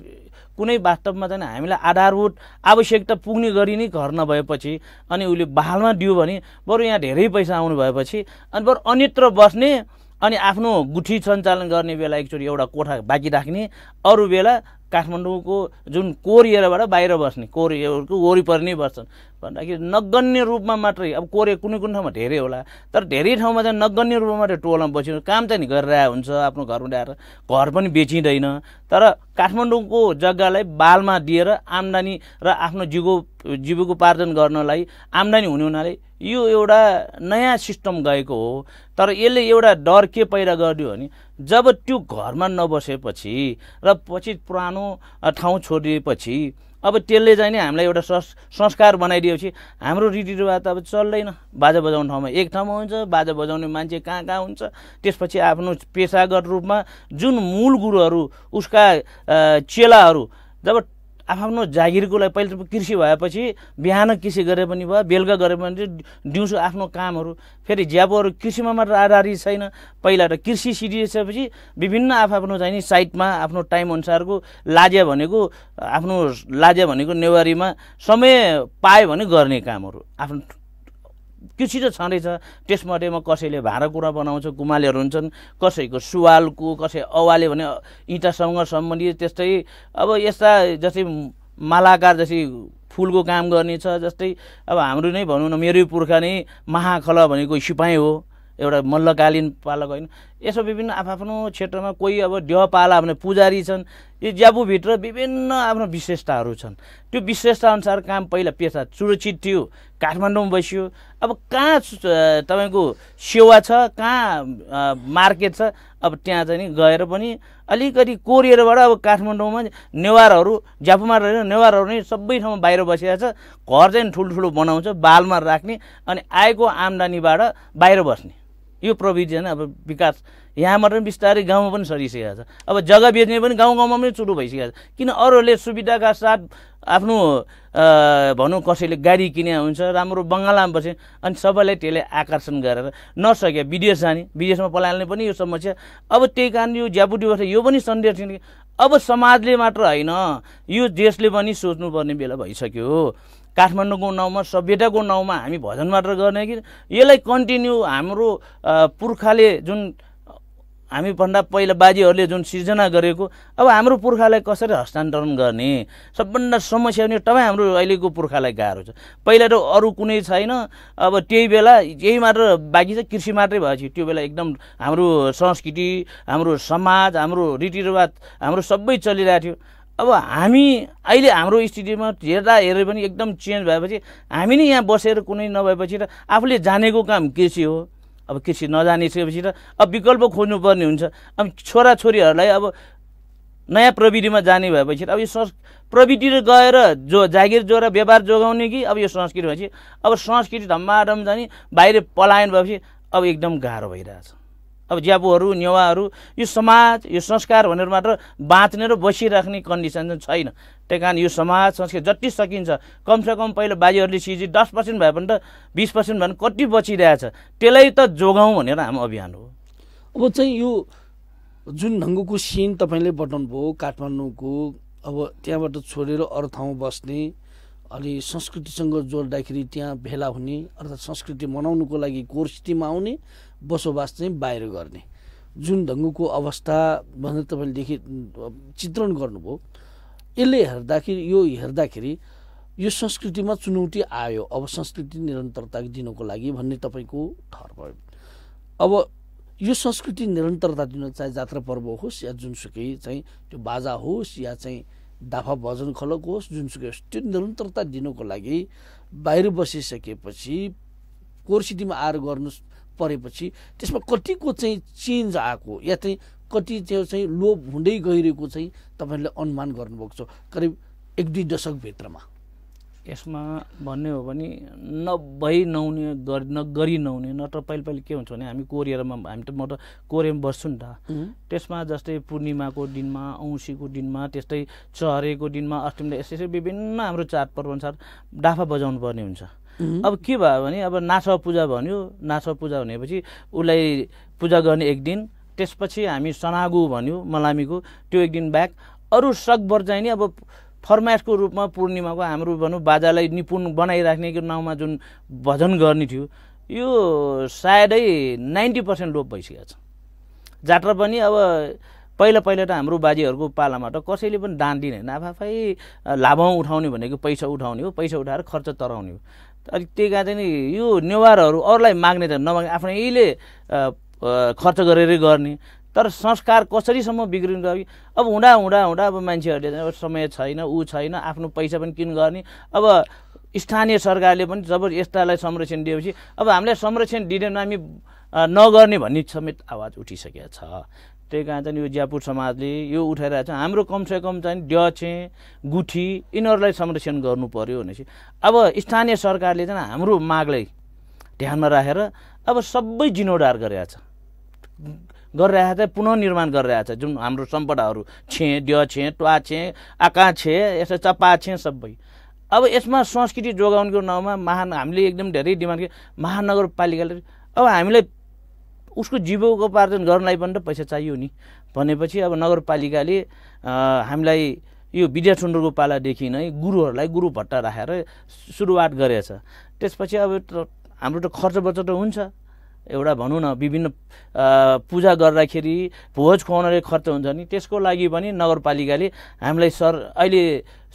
कुनै वास्तवमा चाहिँ हामीलाई आधारभूत आवश्यकता पुग्ने गरी नै घर नभएपछि अनि उसले बालमा दियो भने बरु यहाँ धेरै पैसा आउनु भएपछि अनि बरु अन्यत्र बस्ने अनि आफ्नो गुठी सञ्चालन गर्ने बेला एकचोटि एउटा कोठा बाँकी राख्ने अरू बेला काठमाडौँको जुन कोरियरबाट बाहिर बस्ने कोरियरको वरिपरि नै बस्छन् भन्दाखेरि नगण्य रूपमा मात्रै अब कोरिया कुनै कुनै ठाउँमा धेरै होला तर धेरै ठाउँमा चाहिँ नगण्य रूपमा मात्रै टोलमा बसिनु काम चाहिँ नि गरिरहेको हुन्छ आफ्नो घरमा ल्याएर घर पनि बेचिँदैन तर काठमाडौँको जग्गालाई बालमा दिएर आम्दानी र आफ्नो जीवो जीविकोपार्जन गर्नलाई आम्दानी हुने हुनाले यो एउटा नयाँ सिस्टम गएको हो तर यसले एउटा डर के पैदा गरिदियो भने जब त्यो घरमा नबसेपछि र पछि पुरानो ठाउँ छोडिएपछि अब त्यसले चाहिँ नि हामीलाई एउटा सस् संस्कार बनाइदिएपछि हाम्रो रीतिरिवाज त अब चल्दैन बाजा बजाउने ठाउँमा एक ठाउँमा हुन्छ बाजा बजाउने मान्छे कहाँ कहाँ हुन्छ त्यसपछि आफ्नो पेसागत रूपमा जुन मूल गुरुहरू उसका चेलाहरू जब आफ्नो जागिरको लागि पहिले त कृषि भएपछि बिहान कृषि गरे पनि भयो बेलुका गरे पनि दिउँसो आफ्नो कामहरू फेरि ज्याबोहरू कृषिमा मात्र आधारित छैन पहिला त कृषि सिरिसकेपछि विभिन्न आफ्नो नि साइटमा आफ्नो टाइम अनुसारको लाज्य भनेको आफ्नो लाज्य भनेको नेवारीमा समय पायो भने गर्ने कामहरू आफ्नो कृषि त छँदैछ त्यसमध्येमा कसैले भाँडाकुँडा बनाउँछ कुमालेहरू हुन्छन् कसैको सुवालको कसै अवाले भने इँटासँग सम्बन्धित त्यस्तै अब यस्ता जस्तै मालाकार जस्तै फुलको काम गर्ने छ जस्तै अब हाम्रो नै भनौँ न मेरो पुर्खा नै महाखल भनेको सिपाही हो एउटा मल्लकालीन पालक होइन यसो विभिन्न आफ्नो क्षेत्रमा कोही अब ड्यपाला भने पुजारी छन् यो ज्याबुभित्र विभिन्न आफ्नो विशेषताहरू छन् त्यो विशेषताअनुसार काम पहिला पेसा सुरक्षित थियो काठमाडौँमा बसियो अब कहाँ तपाईँको सेवा छ कहाँ मार्केट छ अब त्यहाँ चाहिँ गएर पनि अलिकति कोरियरबाट अब काठमाडौँमा नेवारहरू ज्यापुमा रहेर नेवारहरू नै सबै ठाउँमा बाहिर बसिरहेको छ घर चाहिँ ठुल्ठुलो बनाउँछ बालमा राख्ने अनि आएको आम्दानीबाट बाहिर बस्ने यो प्रविधि होइन अब विकास यहाँ मात्र बिस्तारै गाउँमा पनि सरिसकेको छ अब जग्गा बेच्ने पनि गाउँ गाउँमा पनि सुरु भइसकेको छ किन अरूहरूले सुविधाका साथ आफ्नो भनौँ कसैले गाडी किने हुन्छ राम्रो बङ्गालामा बस्यो अनि सबैलाई त्यसले आकर्षण गरेर नसके विदेश जाने विदेशमा पलाल्ने पनि यो समस्या अब त्यही कारण यो ज्यापुटी बस्छ यो पनि सन्देश अब समाजले मात्र होइन यो देशले पनि सोच्नुपर्ने बेला भइसक्यो काठमाडौँको नाउँमा सभ्यताको नाउँमा हामी भजन मात्र गर्ने कि यसलाई कन्टिन्यू हाम्रो पुर्खाले जुन हामीभन्दा पहिला बाजेहरूले जुन सिर्जना गरेको अब हाम्रो पुर्खालाई कसरी हस्तान्तरण गर्ने सबभन्दा समस्या पनि तपाईँ हाम्रो अहिलेको पुर्खालाई गाह्रो छ पहिला त अरू कुनै छैन अब त्यही बेला यही मात्र बाँकी छ कृषि मात्रै भएपछि त्यो बेला एकदम हाम्रो संस्कृति हाम्रो समाज हाम्रो रीतिरिवाज हाम्रो सबै चलिरहेको थियो अब हामी अहिले हाम्रो स्थितिमा हेर्दा हेऱ्यो भने एकदम चेन्ज भएपछि हामी नै यहाँ बसेर कुनै नभएपछि र आफूले जानेको काम कृषि हो अब कृषि नजानिसकेपछि त अब विकल्प खोज्नुपर्ने हुन्छ अब छोराछोरीहरूलाई अब नयाँ प्रविधिमा जाने भएपछि अब यो संस् प्रविधि गएर जो जागिर जो र व्यापार जोगाउने कि अब यो संस्कृति भएपछि अब संस्कृति धम्माधम जाने बाहिर पलायन भएपछि अब एकदम गाह्रो भइरहेछ अब ज्याबुहरू नेवाहरू यो समाज यो संस्कार भनेर मात्र बाँच्ने र बसिराख्ने कन्डिसन चाहिँ छैन त्यही कारण यो समाज संस्कार जति सकिन्छ कमसेकम पहिलो बाजेहरूले सिजी दस पर्सेन्ट भए पनि त बिस पर्सेन्ट भए पनि कति बचिरहेछ त्यसलाई त जोगाउँ भनेर हाम्रो अभियान हो अब चाहिँ यो जुन ढङ्गको सिन तपाईँले बताउनु भयो काठमाडौँको अब त्यहाँबाट छोडेर अरू ठाउँ बस्ने अलि संस्कृतिसँग जोड्दाखेरि त्यहाँ भेला हुने अर्थात् संस्कृति मनाउनुको लागि कोरसिटीमा आउने बसोबास चाहिँ बाहिर गर्ने जुन ढङ्गको अवस्था भनेर तपाईँले देखि चित्रण गर्नुभयो यसले हेर्दाखेरि यो हेर्दाखेरि यो संस्कृतिमा चुनौती आयो अब संस्कृति निरन्तरता दिनको लागि भन्ने तपाईँको ठहर भयो अब यो संस्कृति निरन्तरता दिन चाहे जात्रा पर्व होस् या जुनसुकै चाहिँ त्यो बाजा होस् या चाहिँ दाफा भजन खलक होस् जुनसुकै होस् त्यो निरन्तरता दिनुको लागि बाहिर बसिसकेपछि कोर्सिटीमा आएर गर्नु परेपछि त्यसमा कतिको चाहिँ चेन्ज आएको या चाहिँ कति त्यो चाहिँ लोभ हुँदै गइरहेको चाहिँ तपाईँहरूले अनुमान गर्नुभएको छ करिब एक दुई दशकभित्रमा यसमा भन्ने हो भने नभइ नहुने गरी नगरी नहुने नत्र पहिले पहिले के हुन्छ भने हामी कोरियरमा हामी त म त कोरियामा बस्छु नि त त्यसमा जस्तै पूर्णिमाको दिनमा औँसीको दिनमा त्यस्तै चहरेको दिनमा अष्टमी यसरी विभिन्न हाम्रो अनुसार डाफा बजाउनु पर्ने हुन्छ अब के भयो भने अब नास पूजा भन्यो नास पूजा भनेपछि उसलाई पूजा गर्ने एक दिन त्यसपछि हामी सनागु भन्यो मलामीको त्यो एक दिन ब्याक अरू सकभर चाहिँ नि अब फर्मेटको रूपमा पूर्णिमाको हाम्रो भनौँ बाजालाई निपुण बनाइराख्ने नाउँमा जुन भजन गर्ने थियो यो सायदै नाइन्टी पर्सेन्ट लोप भइसकेको छ जात्रा पनि अब पहिला पहिला त हाम्रो बाजेहरूको पालामा त कसैले पनि दान दिने आफै लाभौँ उठाउने भनेको पैसा उठाउने हो पैसा उठाएर खर्च तराउने हो अलिक त्यही कारण चाहिँ यो नेवारहरू अरूलाई माग्ने त नमाग्ने आफ्नैले खर्च गरेरै गर्ने तर संस्कार कसरीसम्म बिग्रिनु अब हुँदा हुँदा हुँदा अब मान्छेहरूले अब समय छैन ऊ छैन आफ्नो पैसा पनि किन गर्ने अब स्थानीय सरकारले पनि जब यस्तालाई संरक्षण दिएपछि अब हामीलाई संरक्षण दिँदैन हामी नगर्ने भन्ने समेत आवाज उठिसकेको छ त्यही कारण चाहिँ यो ज्यापुर समाजले यो उठाइरहेको छ हाम्रो कमसेकम चाहिँ डचे गुठी यिनीहरूलाई संरक्षण गर्नु पऱ्यो भनेपछि अब स्थानीय सरकारले चाहिँ हाम्रो मागलाई ध्यानमा राखेर अब सबै गरेका छ गरिरहेको छ पुनर्निर्माण गरिरहेको छ जुन हाम्रो सम्पदाहरू छे ड्य छे ट्वा छे आका छे यसो चपा छे सबै अब यसमा संस्कृति जोगाउनुको नाउँमा महान हामीले एकदम धेरै डिमान्ड महानगरपालिकाले अब हामीलाई उसको जीवकोपार्जन गर्नलाई पनि त पैसा चाहियो नि भनेपछि अब नगरपालिकाले हामीलाई यो विद्या सुन्दरको पालादेखि नै गुरुहरूलाई गुरु भट्टा राखेर सुरुवात गरेछ त्यसपछि अब हाम्रो त खर्च बचत त हुन्छ एउटा भनौँ न विभिन्न पूजा गर्दाखेरि भोज खुवाउनले खर्च हुन्छ नि त्यसको लागि पनि नगरपालिकाले हामीलाई सर अहिले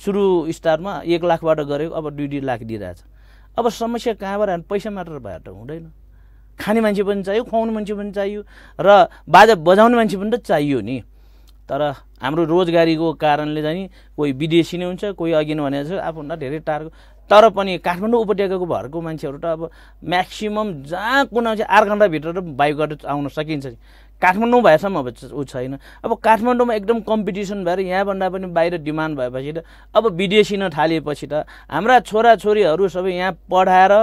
सुरु स्टारमा एक लाखबाट गरेको अब दुई दुई लाख दिइरहेछ अब समस्या कहाँबाट पैसा मात्र भएर त हुँदैन खाने मान्छे पनि चाहियो खुवाउने मान्छे पनि चाहियो र बाजा बजाउने मान्छे पनि त चाहियो नि तर हाम्रो रोजगारीको कारणले चाहिँ कोही विदेशी नै हुन्छ कोही अघि नै भनेको छ आफूभन्दा धेरै टाढो तर पनि काठमाडौँ उपत्यकाको भरको मान्छेहरू त अब म्याक्सिमम् जहाँ कुनै चाहिँ आठ घन्टाभित्र त बाइक गरेर आउन सकिन्छ काठमाडौँ भएसम्म अब ऊ छैन अब काठमाडौँमा एकदम कम्पिटिसन भएर यहाँभन्दा पनि बाहिर डिमान्ड भएपछि त अब विदेशी नथालिएपछि त हाम्रा छोराछोरीहरू सबै यहाँ पढाएर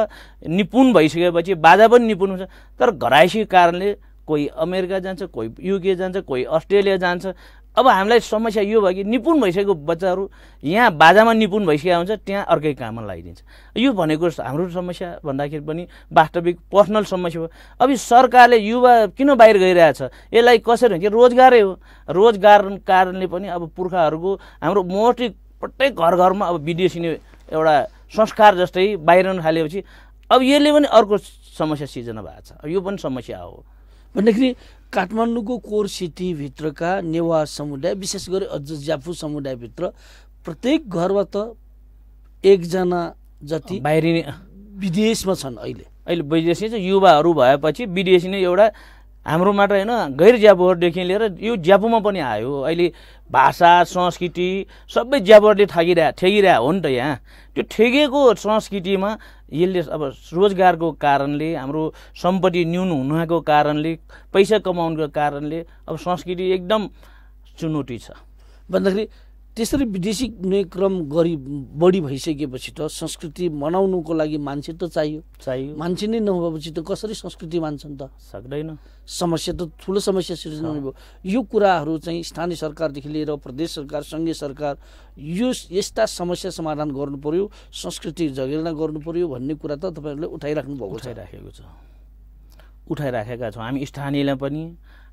निपुण भइसकेपछि बाजा पनि निपुण हुन्छ तर घराइसी कारणले कोही अमेरिका जान्छ कोही युके जान्छ कोही अस्ट्रेलिया जान्छ अब हामीलाई समस्या यो भयो कि निपुण भइसकेको बच्चाहरू यहाँ बाजामा निपुण भइसकेको हुन्छ त्यहाँ अर्कै काममा लगाइदिन्छ यो भनेको हाम्रो समस्या भन्दाखेरि पनि वास्तविक पर्सनल समस्या हो अब सरकारले युवा किन बाहिर गइरहेछ यसलाई कसरी हुन्छ रोजगारै हो रोजगार कारणले पनि अब पुर्खाहरूको हाम्रो मोस्टली प्रत्येक घर घरमा अब विदेशी नै एउटा संस्कार जस्तै बाहिर थालेपछि अब यसले पनि अर्को समस्या सिर्जना भएको छ यो पनि समस्या हो भन्दाखेरि काठमाडौँको कोर सिटीभित्रका नेवा समुदाय विशेष गरी अझ ज्याफु समुदायभित्र प्रत्येक घरमा त एकजना जति बाहिरी विदेशमा छन् अहिले अहिले वैदेशी चाहिँ युवाहरू भएपछि विदेशी नै एउटा हाम्रो मात्र होइन गैर ज्यापुहरूदेखि लिएर यो ज्यापुमा पनि आयो अहिले भाषा संस्कृति सबै ज्यापुहरूले ठगिरह ठेगिरहेको हो नि त यहाँ त्यो ठेगेको संस्कृतिमा यसले अब रोजगारको कारणले हाम्रो सम्पत्ति न्यून हुनुको कारणले पैसा कमाउनुको कारणले अब संस्कृति एकदम चुनौती छ भन्दाखेरि त्यसरी विदेशी नै क्रम गरी बढी भइसकेपछि त संस्कृति मनाउनुको लागि मान्छे त चाहियो चाहियो मान्छे नै नभएपछि त कसरी संस्कृति मान्छन् त सक्दैन समस्या त ठुलो समस्या सृजना हुने भयो यो कुराहरू चाहिँ स्थानीय सरकारदेखि लिएर प्रदेश सरकार सङ्घीय सरकार यो यस्ता समस्या समाधान गर्नु पर्यो संस्कृति जगेर्ना गर्नु पर्यो भन्ने कुरा त तपाईँहरूले उठाइराख्नु भएको छ उठाइराखेको छ उठाइराखेका छौँ हामी स्थानीयलाई पनि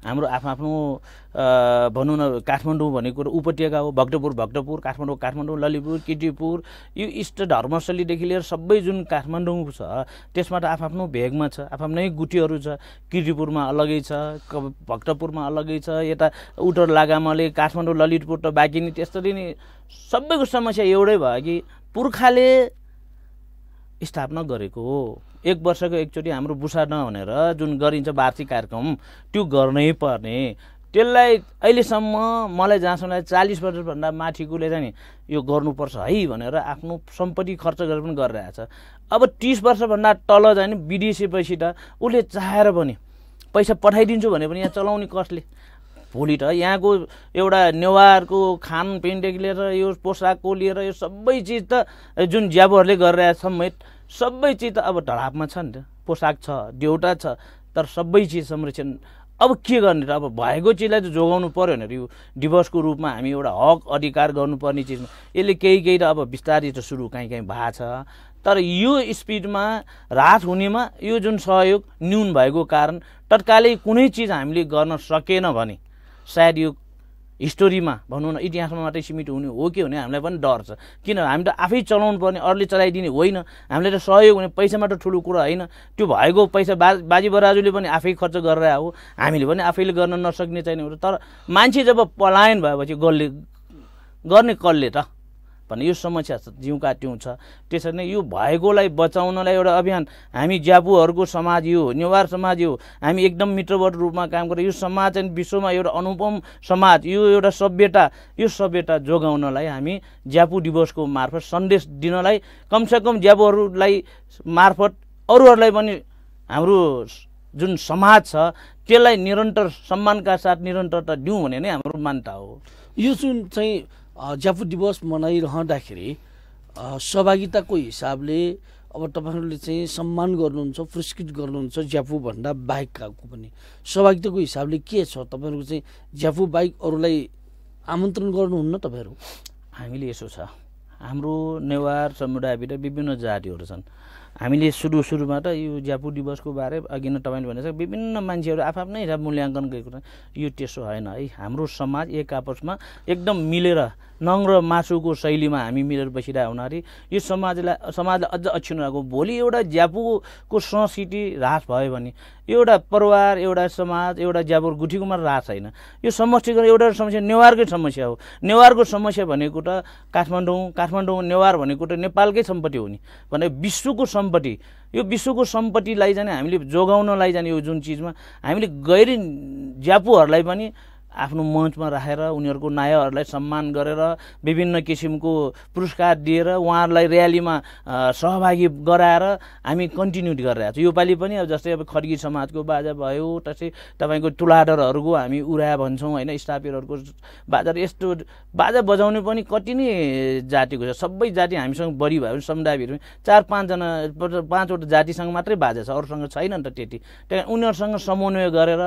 हाम्रो आफ्नो आफ्नो भनौँ न काठमाडौँ भनेको उपत्यका हो भक्तपुर भक्तपुर काठमाडौँ काठमाडौँ ललितपुर किटीपुर यो इष्ट धर्मशलीदेखि लिएर सबै जुन काठमाडौँ छ त्यसमा त आफ्नो भेगमा छ आफ्नै गुटीहरू छ किटीपुरमा अलगै छ भक्तपुरमा अलगै छ यता उटर लागामाले काठमाडौँ ललितपुर त बाँकी नै त्यसरी नै सबैको समस्या एउटै भयो कि पुर्खाले स्थापना गरेको हो एक वर्षको एकचोटि हाम्रो बुसा नहुनेर जुन गरिन्छ वार्षिक कार्यक्रम त्यो गर्नै पर्ने त्यसलाई अहिलेसम्म मलाई जहाँसम्म चालिस वर्षभन्दा माथिकोले चाहिँ यो गर्नुपर्छ है भनेर आफ्नो सम्पत्ति खर्च गरेर पनि गरिरहेछ अब तिस वर्षभन्दा तल जाने विदेशीपछि त उसले चाहेर पनि पैसा पठाइदिन्छु भने पनि यहाँ चलाउने कसले भोलि त यहाँको एउटा नेवारको खानपिनदेखि लिएर यो पोसाकको लिएर यो सबै चिज त जुन ज्याबोहरूले गरिरहेछ समेत सबै चिज त अब ढडापमा छ नि त पोसाक छ देउटा छ तर सबै चिज संरक्षण अब के गर्ने त अब भएको चिजलाई त जोगाउनु पऱ्यो भनेर यो डिभोर्सको रूपमा हामी एउटा हक अधिकार गर्नुपर्ने चिजमा यसले केही केही त अब बिस्तारै त सुरु काहीँ काहीँ भएको छ तर यो स्पिडमा राहत हुनेमा यो जुन सहयोग न्यून भएको कारण तत्कालै कुनै चिज हामीले गर्न सकेन भने सायद यो हिस्टोरीमा भनौँ न इतिहासमा मात्रै सीमित हुने हो कि भने हामीलाई पनि डर छ किन हामी त आफै चलाउनु पर्ने अरूले चलाइदिने होइन हामीलाई त सहयोग हुने पैसामा त ठुलो कुरा होइन त्यो भएको पैसा बा बाजी बराजुले पनि आफै खर्च गरेर हो हामीले पनि आफैले गर्न नसक्ने चाहिने हो तर मान्छे जब पलायन भएपछि गल्ले गर्ने कसले त भन्ने यो समस्या छ जिउका ट्युँ छ त्यसरी नै यो भएकोलाई बचाउनलाई एउटा अभियान हामी ज्यापुहरूको समाज यो नेवार समाज यो हामी एकदम मित्रवट रूपमा काम गरेर यो समाज अनि विश्वमा एउटा अनुपम समाज यो एउटा सभ्यता यो सभ्यता जोगाउनलाई हामी ज्यापु दिवसको मार्फत सन्देश दिनलाई कमसेकम ज्यापुहरूलाई मार्फत अरूहरूलाई पनि हाम्रो जुन समाज छ त्यसलाई निरन्तर सम्मानका साथ निरन्तरता दिउँ भने नै हाम्रो मान्यता हो यो जुन चाहिँ ज्यापु दिवस मनाइरहँदाखेरि सहभागिताको हिसाबले अब तपाईँहरूले चाहिँ सम्मान गर्नुहुन्छ पुरस्कृत गर्नुहुन्छ ज्यापुभन्दा बाहेकको पनि सहभागिताको हिसाबले के छ तपाईँहरूको चाहिँ ज्यापु बाहेक अरूलाई आमन्त्रण गर्नुहुन्न तपाईँहरू हामीले यसो छ हाम्रो नेवार समुदायभित्र विभिन्न जातिहरू छन् हामीले सुरु सुरुमा त यो ज्यापु दिवसको बारे अघि नै तपाईँले भनेको विभिन्न मान्छेहरू आफ्नै हिसाब मूल्याङ्कन गरेको छ यो त्यसो होइन है हाम्रो समाज एक आपसमा एकदम मिलेर नङ र मासुको शैलीमा हामी मिलेर बसिरहेको हुनाले यो समाजलाई समाजलाई अझ अक्षुण रहेको भोलि एउटा ज्यापुको संस्कृति ह्रास भयो भने एउटा परिवार एउटा समाज एउटा ज्यापुर गुठीको मात्र ह्रास होइन यो समष्टिको एउटा समस्या नेवारकै समस्या हो नेवारको समस्या भनेको त काठमाडौँ काठमाडौँ नेवार भनेको त नेपालकै सम्पत्ति हो नि भने विश्वको सम्पत्ति यो विश्वको सम्पत्तिलाई जाने हामीले जोगाउनलाई जाने यो जुन चिजमा हामीले गैर ज्यापुहरूलाई पनि आफ्नो मञ्चमा राखेर उनीहरूको नायहरूलाई सम्मान गरेर विभिन्न किसिमको पुरस्कार दिएर उहाँहरूलाई र्यालीमा सहभागी गराएर हामी कन्टिन्यू गरिरहेको छौँ योपालि पनि अब जस्तै अब खड्गी समाजको बाजा भयो त्यस्तै तपाईँको तुलाडरहरूको हामी उरा भन्छौँ होइन स्टाफेरहरूको बाजा यस्तो बाजा बजाउने पनि कति नै जातिको छ सबै जाति हामीसँग बढी भयो भने समुदायभित्र चार पाँचजना पाँचवटा जातिसँग मात्रै बाजा छ अरूसँग छैन नि त त्यति त्यहाँ उनीहरूसँग समन्वय गरेर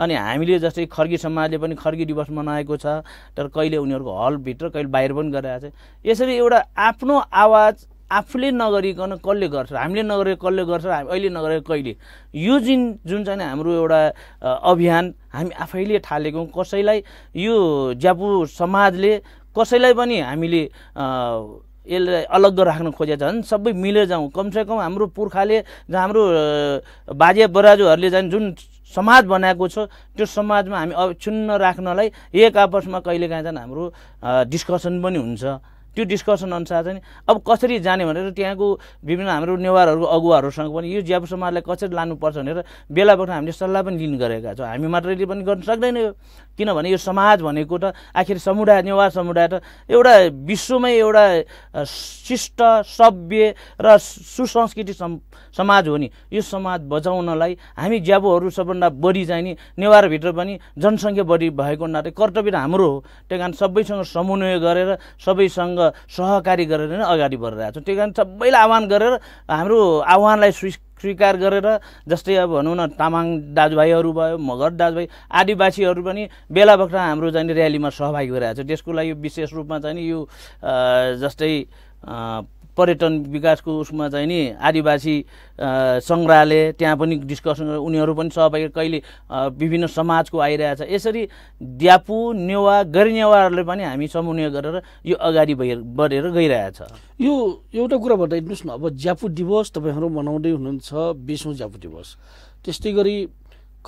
अनि हामीले जस्तै खड्गी समाजले पनि खर्गी दिवस मनाएको छ तर कहिले उनीहरूको हलभित्र कहिले बाहिर पनि गरिरहेको छ यसरी एउटा आफ्नो आवाज आफूले नगरिकन कसले गर्छ हामीले नगरेको कसले गर्छ हामी अहिले नगरेको कहिले यो जुन जुन चाहिँ हाम्रो एउटा अभियान हामी आफैले ठालेको कसैलाई यो ज्यापु समाजले कसैलाई पनि हामीले यसलाई अलग्ग राख्न खोजेका छन् सबै मिलेर जाउँ कमसेकम हाम्रो पुर्खाले हाम्रो बाजे बराजुहरूले झन् जुन समाज बनाएको छ त्यो समाजमा हामी अविच्छिन्न राख्नलाई एक आपसमा कहिलेकाहीँ चाहिँ हाम्रो डिस्कसन पनि हुन्छ त्यो डिस्कसन अनुसार चाहिँ अब कसरी जाने भनेर त्यहाँको विभिन्न हाम्रो नेवारहरूको अगुवाहरूसँग पनि यो ज्यापु समाजलाई कसरी लानुपर्छ भनेर बेला बेला हामीले सल्लाह पनि लिने गरेका छौँ हामी मात्रैले पनि गर्न सक्दैन यो किनभने यो समाज भनेको त आखिर समुदाय नेवार समुदाय त एउटा विश्वमै एउटा शिष्ट सभ्य र सुसंस्कृति समाज हो नि यो समाज बचाउनलाई हामी ज्याबोहरू सबभन्दा बढी चाहिँ नि नेवारभित्र पनि जनसङ्ख्या बढी भएको नाते कर्तव्य हाम्रो हो त्यही कारण सबैसँग समन्वय गरेर सबैसँग सहकारी गरेर नै अगाडि बढिरहेको छौँ त्यही कारण सबैलाई आह्वान गरेर हाम्रो आह्वानलाई स्वी स्वीकार गरेर जस्तै अब भनौँ न तामाङ दाजुभाइहरू भयो मगर दाजुभाइ आदिवासीहरू पनि बेला बखरा हाम्रो चाहिँ ऱ्यालीमा सहभागी भइरहेको छ त्यसको लागि विशेष रूपमा चाहिँ यो जस्तै पर्यटन विकासको उसमा चाहिँ नि आदिवासी सङ्ग्रहालय त्यहाँ पनि डिस्कसन उनीहरू पनि सहभागी कहिले विभिन्न समाजको आइरहेछ यसरी द्यापु नेवा गरिनेवाहरूले पनि हामी समन्वय गरेर यो अगाडि बढेर गइरहेछ यो एउटा कुरा बताइदिनुहोस् न अब ज्यापु दिवस तपाईँहरू मनाउँदै हुनुहुन्छ बिसौँ ज्यापु दिवस त्यस्तै गरी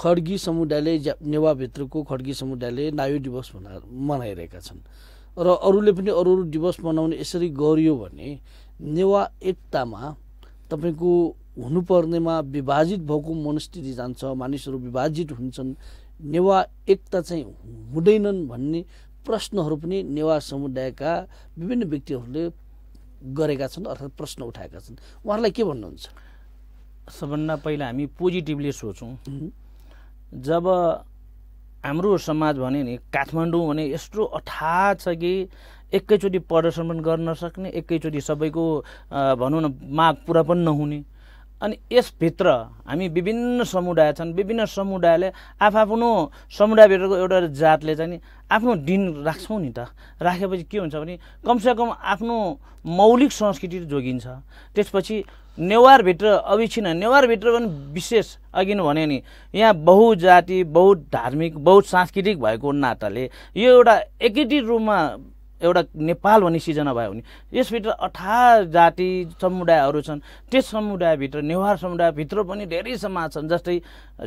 खड्गी समुदायले ज्या नेवाभित्रको खड्गी समुदायले नायु दिवस भनेर मनाइरहेका छन् र अरूले पनि अरू अरू दिवस मनाउने यसरी गरियो भने नेवा एकतामा तपाईँको हुनुपर्नेमा विभाजित भएको मनस्थिति जान्छ मानिसहरू विभाजित हुन्छन् नेवा एकता चाहिँ हुँदैनन् भन्ने प्रश्नहरू पनि नेवा समुदायका विभिन्न व्यक्तिहरूले गरेका छन् अर्थात् प्रश्न उठाएका छन् उहाँहरूलाई के भन्नुहुन्छ सबभन्दा पहिला हामी पोजिटिभली सोचौँ जब हाम्रो समाज भने नि काठमाडौँ भने यस्तो अथाह छ कि एकैचोटि प्रदर्शन गर्न सक्ने एकैचोटि सबैको भनौँ न माग पुरा पनि नहुने अनि यसभित्र हामी विभिन्न समुदाय छन् विभिन्न समुदायले आफआफ्नो समुदायभित्रको एउटा जातले चाहिँ नि आफ्नो दिन राख्छौँ नि त राखेपछि के हुन्छ भने कमसेकम आफ्नो मौलिक संस्कृति जोगिन्छ त्यसपछि नेवारभित्र अविछिन्न नेवारभित्र पनि विशेष अघि नै भने नि यहाँ बहुजाति बहु धार्मिक बहु सांस्कृतिक भएको नाताले यो एउटा एकीकृत रूपमा एउटा नेपाल भन्ने सिर्जना भयो भने यसभित्र अठार जाति समुदायहरू छन् त्यस समुदायभित्र नेवार समुदायभित्र पनि धेरै समाज छन् जस्तै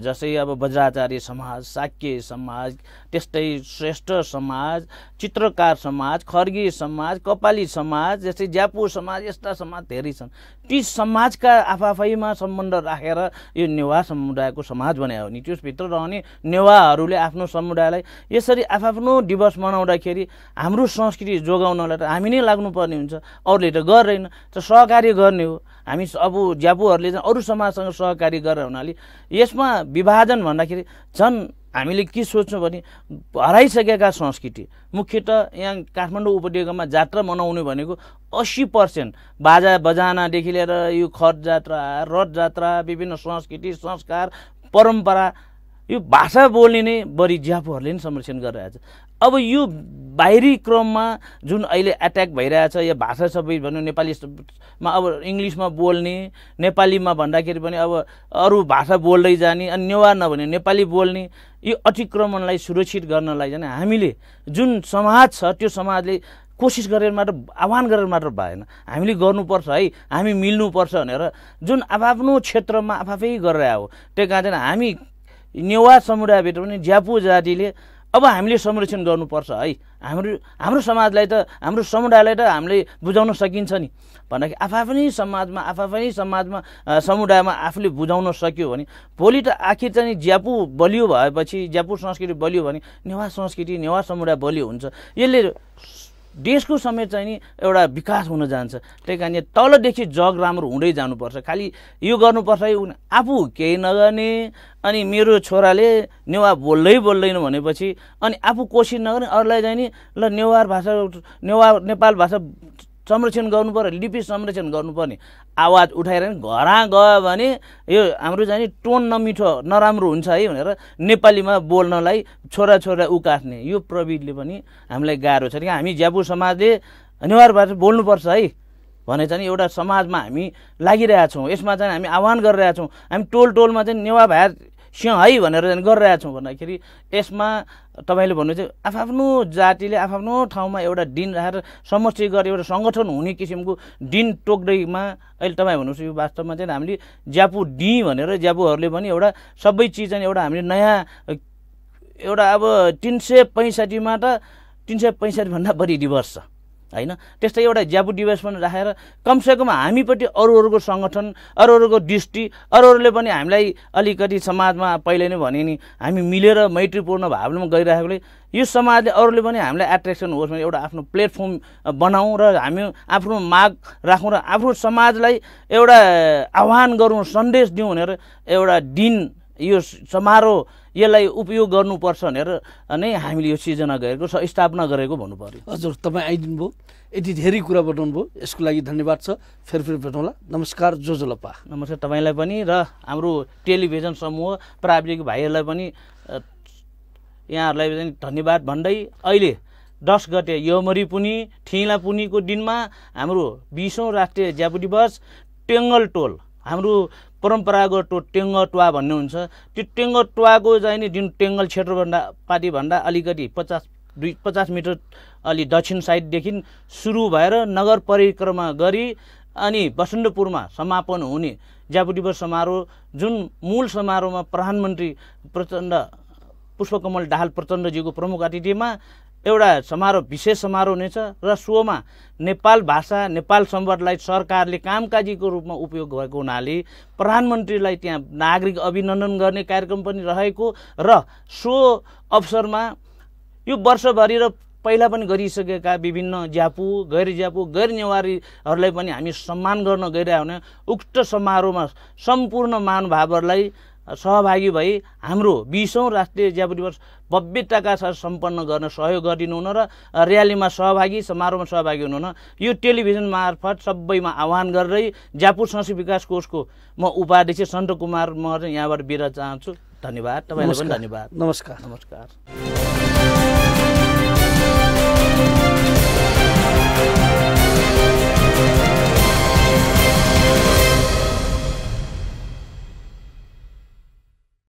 जस्तै अब बज्राचार्य समाज साक्य समाज त्यस्तै श्रेष्ठ समाज चित्रकार समाज खर्गी समाज कपाली समाज जस्तै ज्यापु समाज यस्ता समाज धेरै छन् ती समाजका आफआफैमा सम्बन्ध राखेर यो नेवार समुदायको समाज बनायो भने त्यसभित्र रहने नेवाहरूले आफ्नो समुदायलाई यसरी आफआफ्नो दिवस मनाउँदाखेरि हाम्रो संस्कृति संस्कृति जोगाउनलाई त हामी नै लाग्नुपर्ने हुन्छ अरूले त गर्दैन त सहकार्य गर्ने हो हामी अब ज्यापुहरूले चाहिँ अरू समाजसँग सहकार्य गरेर हुनाले यसमा विभाजन भन्दाखेरि झन् हामीले के सोच्छौँ भने हराइसकेका संस्कृति मुख्यतः यहाँ काठमाडौँ उपत्यकामा जात्रा मनाउने भनेको अस्सी पर्सेन्ट बाजा बजानादेखि लिएर यो खत जात्रा रथ जात्रा विभिन्न संस्कृति संस्कार परम्परा यो भाषा बोल्ने नै बढी ज्यापुहरूले नि संरक्षण गरिरहेछ अब यो बाहिरी क्रममा जुन अहिले एट्याक भइरहेछ या भाषा सबै भनौँ नेपालीमा अब इङ्ग्लिसमा बोल्ने नेपालीमा भन्दाखेरि पनि अब अरू भाषा बोल्दै जाने अनि नेवार नभने नेपाली बोल्ने यो अतिक्रमणलाई सुरक्षित गर्नलाई जाने हामीले जुन समाज छ त्यो समाजले कोसिस गरेर मात्र आह्वान गरेर मात्र भएन हामीले गर्नुपर्छ है हामी मिल्नुपर्छ भनेर जुन आफआफ्नो क्षेत्रमा आफआफै गरेर हो त्यही कारण हामी नेवा समुदायभित्र पनि ज्यापु जातिले अब हामीले संरक्षण गर्नुपर्छ है हाम्रो हाम्रो समाजलाई त हाम्रो समुदायलाई त हामीले बुझाउन सकिन्छ नि भन्दाखेरि आफआफ्नै समाजमा पनि समाजमा समुदायमा आफूले बुझाउन सक्यो भने भोलि त आखिर चाहिँ ज्यापु बलियो भएपछि ज्यापु संस्कृति बलियो भने नेवा संस्कृति नेवा समुदाय बलियो हुन्छ यसले देशको समेत चाहिँ नि एउटा विकास हुन जान्छ त्यही कारणले तलदेखि जग राम्रो हुँदै जानुपर्छ खालि यो गर्नुपर्छ आफू केही नगर्ने अनि मेरो छोराले नेवार बोल्दै बोल्दैन भनेपछि अनि आफू कोसिस नगर्ने अरूलाई चाहिँ नि ल नेवार भाषा नेवार नेपाल भाषा संरक्षण गर्नु पऱ्यो लिपि संरक्षण गर्नुपर्ने आवाज उठाएर घरा गयो भने यो हाम्रो चाहिँ टोन नमिठो नराम्रो हुन्छ है भनेर नेपालीमा बोल्नलाई छोरा छोरा उकास्ने यो प्रविधिले पनि हामीलाई गाह्रो छ क्या हामी ज्यापु समाजले अनिवार्य भाषा बोल्नुपर्छ है भने चाहिँ एउटा समाजमा हामी लागिरहेछौँ यसमा चाहिँ हामी आह्वान गरिरहेछौँ हामी टोल टोलमा चाहिँ नेवा भाइ सिंह है भनेर गरिरहेछौँ भन्दाखेरि यसमा तपाईँले भन्नु चाहिँ आफआफ्नो जातिले आफआफ्नो ठाउँमा एउटा दिन राखेर समष्टि गरेर एउटा सङ्गठन हुने किसिमको दिन टोक्दैमा अहिले तपाईँ भन्नुहोस् यो वास्तवमा चाहिँ हामीले ज्यापु डी भनेर ज्यापुहरूले पनि एउटा सबै चिज चाहिँ एउटा हामीले नयाँ एउटा अब तिन सय पैँसाठीमा त तिन सय पैँसाठीभन्दा बढी रिभर्स छ होइन त्यस्तै एउटा ज्यापु डिभाइस पनि राखेर कमसेकम हामीपट्टि अरू अरूको सङ्गठन अरू अरूको दृष्टि अरू अरूले पनि हामीलाई अलिकति समाजमा पहिले नै भने नि हामी मिलेर मैत्रीपूर्ण भावनामा गइरहेकोले यो समाजले अरूले पनि हामीलाई एट्र्याक्सन होस् भने एउटा आफ्नो प्लेटफर्म बनाऊँ र हामी आफ्नो माग राखौँ र आफ्नो समाजलाई एउटा आह्वान गरौँ सन्देश दिउँ भनेर एउटा दिन यो समारोह यसलाई उपयोग गर्नुपर्छ भनेर नै हामीले यो सिर्जना गरेको स्थापना गरेको भन्नु पऱ्यो हजुर तपाईँ आइदिनु भयो यति धेरै कुरा बताउनु भयो यसको लागि धन्यवाद छ फेरि फेरि भेटौँला नमस्कार जो जोलपा नमस्कार तपाईँलाई पनि र हाम्रो टेलिभिजन समूह प्राविधिक भाइहरूलाई पनि यहाँहरूलाई पनि धन्यवाद भन्दै अहिले दस गते यमरी पुनि ठिला पुनिको दिनमा हाम्रो बिसौँ राष्ट्रिय ज्यापु दिवस टेङ्गल टोल हाम्रो परम्परागत टेङ्गटुवा भन्ने हुन्छ त्यो टुवाको चाहिँ नि जुन टेङ्गल क्षेत्रभन्दा पार्टीभन्दा अलिकति पचास दुई पचास मिटर अलि दक्षिण साइडदेखि सुरु भएर नगर परिक्रमा गरी अनि वसन्तपुरमा समापन हुने ज्यापु दिवस समारोह जुन मूल समारोहमा प्रधानमन्त्री प्रचण्ड पुष्पकमल दाहाल प्रचण्डजीको प्रमुख अतिथिमा एउटा समारोह विशेष समारोह हुनेछ र सोमा नेपाल भाषा नेपाल संवादलाई सरकारले कामकाजीको रूपमा उपयोग गरेको हुनाले प्रधानमन्त्रीलाई त्यहाँ नागरिक अभिनन्दन गर्ने कार्यक्रम पनि रहेको र सो अवसरमा यो वर्षभरि र पहिला पनि गरिसकेका विभिन्न ज्यापु गैर ज्यापु गैर नेवारीहरूलाई पनि हामी सम्मान गर्न गइरह्यो भने उक्त समारोहमा सम्पूर्ण महानुभावहरूलाई सहभागी भई हाम्रो बिसौँ राष्ट्रिय ज्यापु दिवस भव्यताका साथ सम्पन्न गर्न सहयोग गरिदिनुहुन र र्यालीमा सहभागी समारोहमा सहभागी हुनुहुन यो टेलिभिजन मार्फत सबैमा आह्वान गर्दै ज्यापु संस्कृति विकास कोषको म उपाध्यक्ष सन्त कुमार महर्जन यहाँबाट बिर चाहन्छु धन्यवाद तपाईँलाई पनि धन्यवाद नमस्कार नमस्कार